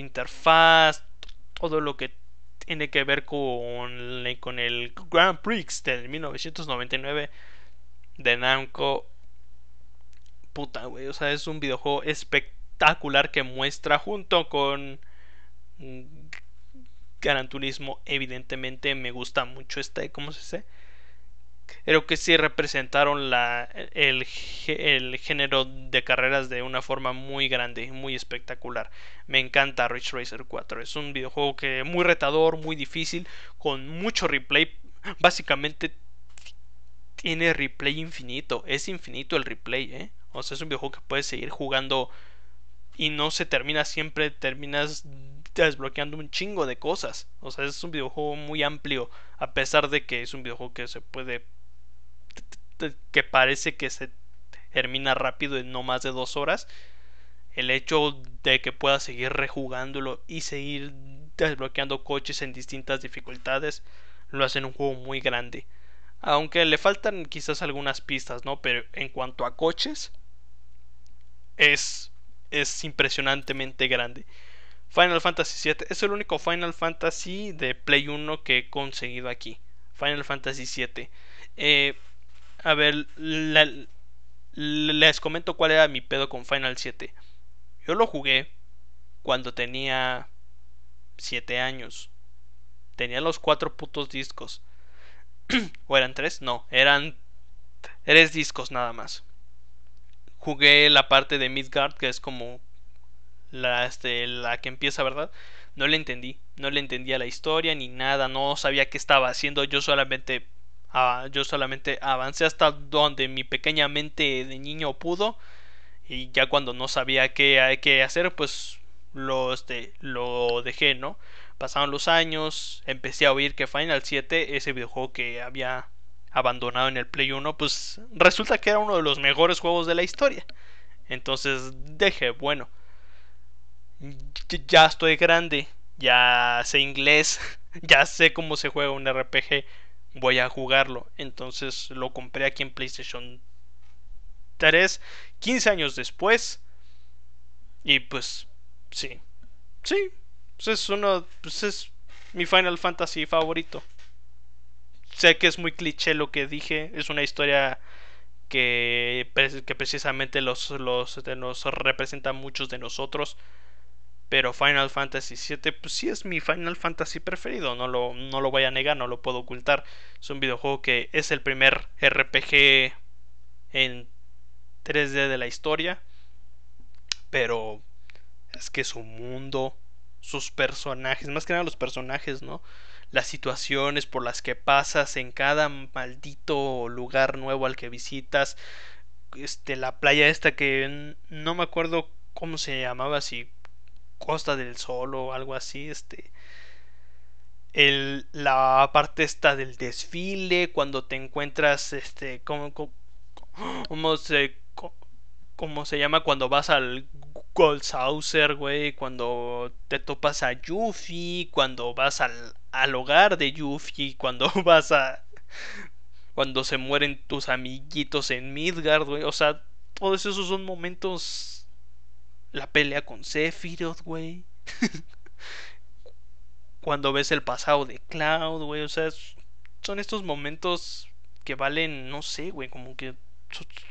interfaz, todo lo que tiene que ver con, con el Grand Prix del 1999 de Namco. Puta, güey. O sea, es un videojuego espectacular que muestra junto con Gran Evidentemente me gusta mucho este, ¿cómo se dice? pero que sí representaron la, el, género de carreras de una forma muy grande y muy espectacular. Me encanta Rich Racer 4. Es un videojuego que muy retador, muy difícil, con mucho replay. Básicamente tiene replay infinito. Es infinito el replay, ¿eh? O sea, es un videojuego que puedes seguir jugando y no se termina siempre. Terminas desbloqueando un chingo de cosas. O sea, es un videojuego muy amplio. A pesar de que es un videojuego que se puede que parece que se termina rápido en no más de dos horas, el hecho de que pueda seguir rejugándolo y seguir desbloqueando coches en distintas dificultades lo hacen un juego muy grande. Aunque le faltan quizás algunas pistas, ¿no? Pero en cuanto a coches, es, es impresionantemente grande. Final Fantasy VII es el único Final Fantasy de Play 1 que he conseguido aquí. Final Fantasy VII. Eh, a ver, les comento cuál era mi pedo con Final 7. Yo lo jugué cuando tenía 7 años. Tenía los cuatro putos discos. ¿O eran tres? No, eran tres discos nada más. Jugué la parte de Midgard, que es como la, este, la que empieza, ¿verdad? No le entendí. No le entendía la historia ni nada. No sabía qué estaba haciendo. Yo solamente yo solamente avancé hasta donde mi pequeña mente de niño pudo. Y ya cuando no sabía qué, que hacer, pues lo, este, lo dejé, ¿no? Pasaron los años, empecé a oír que Final 7, ese videojuego que había abandonado en el Play 1, pues resulta que era uno de los mejores juegos de la historia. Entonces dejé, bueno, ya estoy grande, ya sé inglés, ya sé cómo se juega un RPG voy a jugarlo. Entonces lo compré aquí en PlayStation 3, 15 años después. Y pues, sí. Sí, pues es uno, pues es mi Final Fantasy favorito. Sé que es muy cliché lo que dije, es una historia que, que precisamente los, los, nos representa muchos de nosotros. Pero Final Fantasy VII, pues sí es mi Final Fantasy preferido, no lo, no lo voy a negar, no lo puedo ocultar. Es un videojuego que es el primer RPG en 3D de la historia. Pero es que su mundo, sus personajes, más que nada los personajes, ¿no? Las situaciones por las que pasas en cada maldito lugar nuevo al que visitas. Este, la playa esta que no me acuerdo cómo se llamaba, si Costa del Sol o algo así, este. El, la parte esta del desfile, cuando te encuentras, este, como, como, se, se llama cuando vas al Goldsaucer, güey, cuando te topas a Yuffie, cuando vas al, al hogar de Yuffie, cuando vas a... cuando se mueren tus amiguitos en Midgard, güey, o sea, todos esos son momentos la pelea con Sephiroth, güey. Cuando ves el pasado de Cloud, güey. O sea, son estos momentos que valen, no sé, güey, como que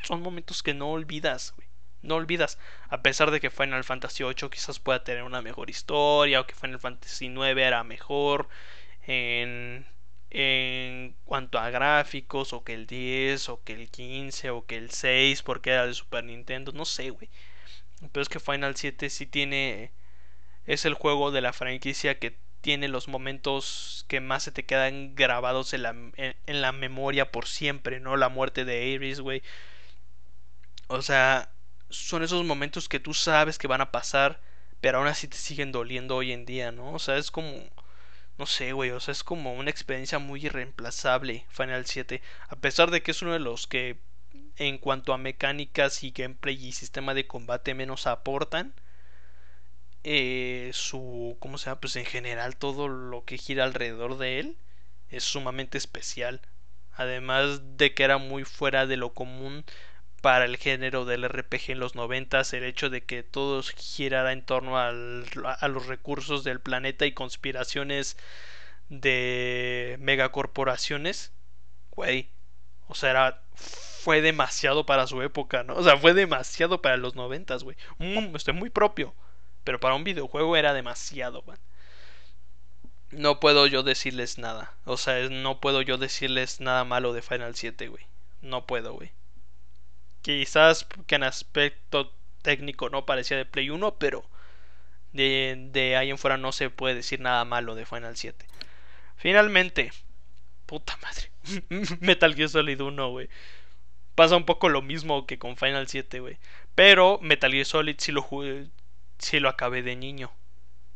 son momentos que no olvidas, güey. No olvidas, a pesar de que Final Fantasy VIII quizás pueda tener una mejor historia, o que Final Fantasy IX era mejor en, en cuanto a gráficos, o que el 10, o que el 15, o que el 6, porque era de Super Nintendo, no sé, güey. Pero es que Final 7 sí tiene... Es el juego de la franquicia que tiene los momentos que más se te quedan grabados en la, memoria por siempre, ¿no? La muerte de Ares, güey. O sea, son esos momentos que tú sabes que van a pasar, pero aún así te siguen doliendo hoy en día, ¿no? O sea, es como... No sé, güey, o sea, es como una experiencia muy irreemplazable Final 7. A pesar de que es uno de los que en cuanto a mecánicas y gameplay y sistema de combate menos aportan. Eh, su, ¿cómo se llama? Pues en general todo lo que gira alrededor de él es sumamente especial. Además de que era muy fuera de lo común para el género del RPG en los 90, el hecho de que todo girara en torno a los recursos del planeta y conspiraciones de megacorporaciones, güey, o sea, era fue demasiado para su época, ¿no? O sea, fue demasiado para los noventas, güey. Mm, estoy muy propio. Pero para un videojuego era demasiado, güey. No puedo yo decirles nada. O sea, no puedo yo decirles nada malo de Final 7, güey. No puedo, güey. Quizás que en aspecto técnico no parecía de Play 1, pero de, de ahí en fuera no se puede decir nada malo de Final 7. Finalmente, puta madre. Metal Gear Solid 1, güey pasa un poco lo mismo que con Final 7, güey. Pero Metal Gear Solid sí lo lo acabé de niño.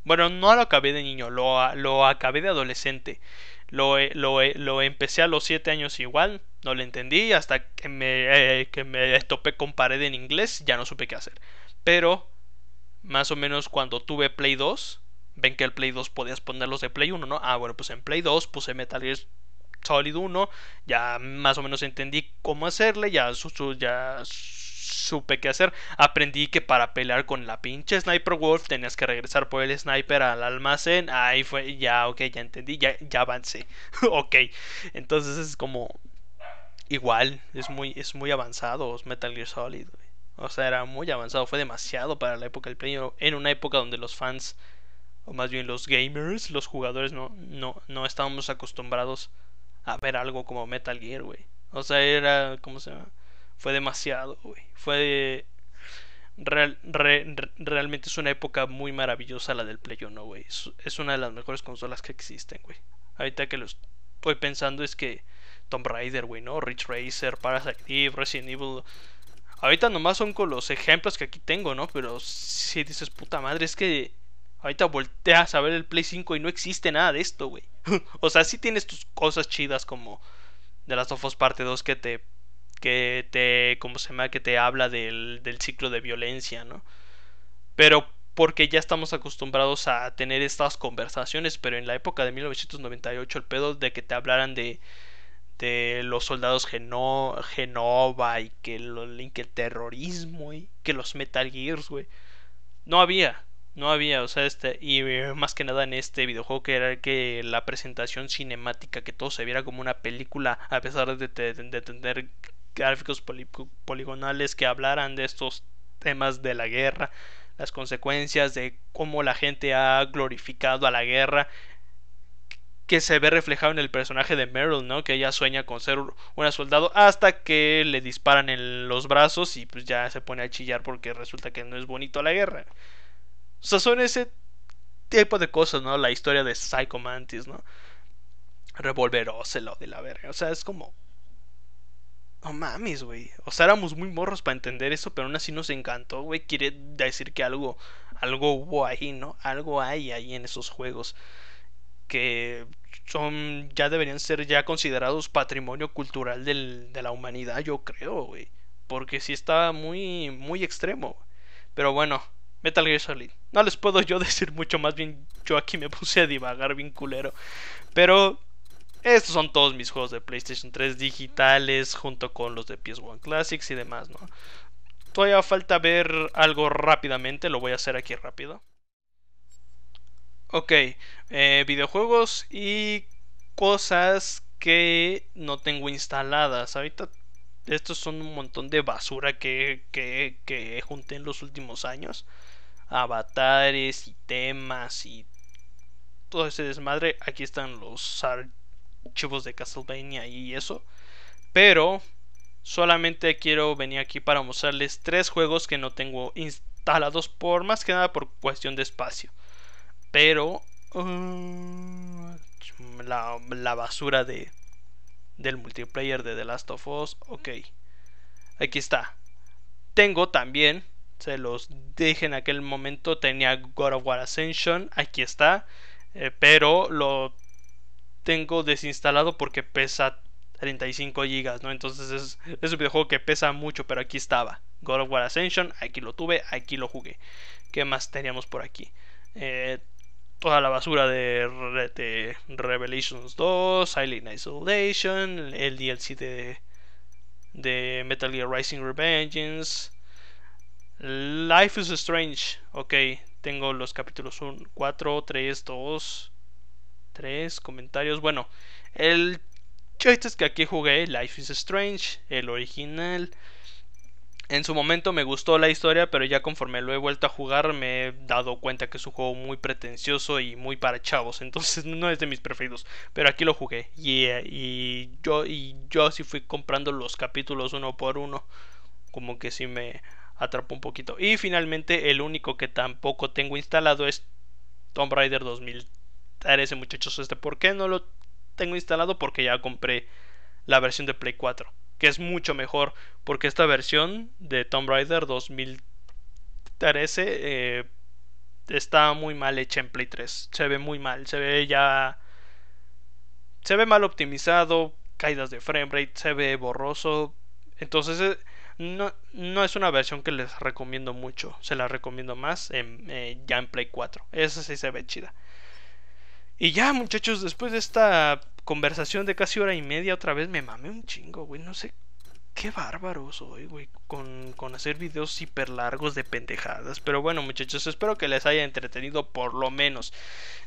Bueno, no lo acabé de niño, lo, lo acabé de adolescente. Lo, lo, empecé a los 7 años igual, no lo entendí, hasta que me, eh, me estopé con pared en inglés, ya no supe qué hacer. Pero, más o menos cuando tuve Play 2, ven que el Play 2 podías ponerlos de Play 1, ¿no? Ah, bueno, pues en Play 2 puse Metal Gear Solid 1, ya más o menos entendí cómo hacerle, ya, su, ya supe qué hacer. Aprendí que para pelear con la pinche Sniper Wolf tenías que regresar por el sniper al almacén. Ahí fue, ya, ok, ya entendí, ya, ya avancé. ok, entonces es como igual, es muy, es muy avanzado Metal Gear Solid. O sea, era muy avanzado, fue demasiado para la época del premio, En una época donde los fans, o más bien los gamers, los jugadores, no, no, no estábamos acostumbrados a ver algo como Metal Gear, güey. O sea, era, ¿cómo se llama? Fue demasiado, güey. Fue de... realmente es una época muy maravillosa la del Play 1, güey. Es, una de las mejores consolas que existen, güey. Ahorita que lo estoy pensando es que Tomb Raider, güey, ¿no? Rich Racer, Parasite Eve, Resident Evil. Ahorita nomás son con los ejemplos que aquí tengo, ¿no? Pero si dices, puta madre, es que Ahorita volteas a ver el Play 5 y no existe nada de esto, güey. o sea, sí tienes tus cosas chidas como de las Us parte 2 que te que te como se llama que te habla del, del ciclo de violencia, ¿no? Pero porque ya estamos acostumbrados a tener estas conversaciones, pero en la época de 1998 el pedo de que te hablaran de de los soldados Genova y que, que el terrorismo y que los Metal Gears, güey. No había. No había, o sea, este, y eh, más que nada en este videojuego que era que la presentación cinemática, que todo se viera como una película, a pesar de, tener gráficos poligonales que hablaran de estos temas de la guerra, las consecuencias de cómo la gente ha glorificado a la guerra, que se ve reflejado en el personaje de Meryl, ¿no? Que ella sueña con ser una soldado hasta que le disparan en los brazos y pues ya se pone a chillar porque resulta que no es bonito la guerra. O sea, son ese tipo de cosas, ¿no? La historia de Psycho Mantis, ¿no? Revolver de la verga. O sea, es como. No mames, güey. O sea, éramos muy morros para entender eso, pero aún así nos encantó, güey. Quiere decir que algo, algo hubo ahí, ¿no? Algo hay ahí en esos juegos que son ya deberían ser ya considerados patrimonio cultural de la humanidad, yo creo, güey. Porque sí está muy, muy extremo. Pero bueno, Metal Gear Solid. No les puedo yo decir mucho, más bien yo aquí me puse a divagar bien culero. Pero estos son todos mis juegos de PlayStation 3 digitales junto con los de PS1 Classics y demás, ¿no? Todavía falta ver algo rápidamente, lo voy a hacer aquí rápido. Ok, eh, videojuegos y cosas que no tengo instaladas. Ahorita estos son un montón de basura que, que, que junté en los últimos años avatares y temas y todo ese desmadre. Aquí están los archivos de Castlevania y eso. Pero solamente quiero venir aquí para mostrarles tres juegos que no tengo instalados por más que nada por cuestión de espacio. Pero uh, la, basura de del multiplayer de The Last of Us, ok. Aquí está. Tengo también se los dejé en aquel momento, tenía God of War Ascension, aquí está, eh, pero lo tengo desinstalado porque pesa 35 GB, ¿no? Entonces es, es, un videojuego que pesa mucho, pero aquí estaba. God of War Ascension, aquí lo tuve, aquí lo jugué. ¿Qué más teníamos por aquí? Eh, toda la basura de, Revelations 2, Silent Isolation, el DLC de, de Metal Gear Rising Revengeance, Life is Strange. Ok, tengo los capítulos 1, 4, 3, 2, 3 comentarios. Bueno, el chiste es que aquí jugué Life is Strange, el original. En su momento me gustó la historia, pero ya conforme lo he vuelto a jugar me he dado cuenta que es un juego muy pretencioso y muy para chavos, entonces no es de mis preferidos. Pero aquí lo jugué y yo y yo sí fui comprando los capítulos uno por uno, como que sí me atrapó un poquito. Y finalmente el único que tampoco tengo instalado es Tomb Raider 2013, muchachos. Este, ¿por qué no lo tengo instalado? Porque ya compré la versión de Play 4, que es mucho mejor, porque esta versión de Tomb Raider 2013 eh, está muy mal hecha en Play 3. Se ve muy mal, se ve ya... Se ve mal optimizado, caídas de frame rate, se ve borroso. Entonces eh, no, es una versión que les recomiendo mucho. Se la recomiendo más en, eh, ya en Play 4. Esa sí se ve chida. Y ya, muchachos, después de esta conversación de casi hora y media, otra vez me mamé un chingo, güey. No sé qué bárbaro soy, güey, con, hacer videos hiper largos de pendejadas. Pero bueno, muchachos, espero que les haya entretenido por lo menos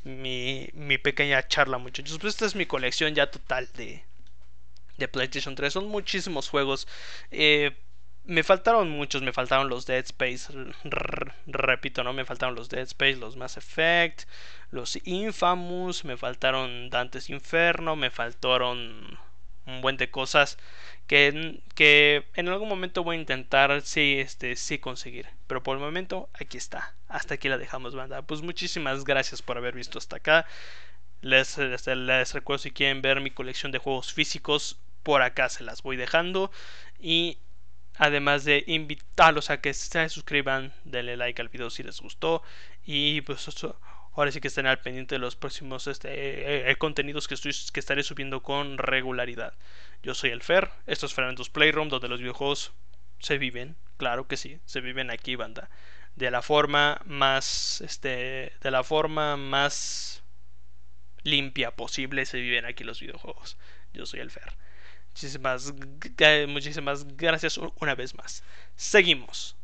mi, mi pequeña charla, muchachos. Pues esta es mi colección ya total de, de PlayStation 3. Son muchísimos juegos. Eh, me faltaron muchos, me faltaron los Dead Space, repito, ¿no? Me faltaron los Dead Space, los Mass Effect, los Infamous, me faltaron Dantes Inferno, me faltaron un buen de cosas que, que en algún momento voy a intentar sí, este, sí conseguir. Pero por el momento, aquí está. Hasta aquí la dejamos, banda. Pues muchísimas gracias por haber visto hasta acá. Les, les, les recuerdo si quieren ver mi colección de juegos físicos, por acá se las voy dejando. Y Además de invitarlos a que se suscriban, denle like al video si les gustó. Y pues eso, ahora sí que estén al pendiente de los próximos este, eh, eh, contenidos que, estoy, que estaré subiendo con regularidad. Yo soy el Fer, esto es Playroom, donde los videojuegos se viven, claro que sí, se viven aquí, banda. De la forma más, este, de la forma más limpia posible se viven aquí los videojuegos. Yo soy el Fer. Muchísimas, gracias una vez más. Seguimos.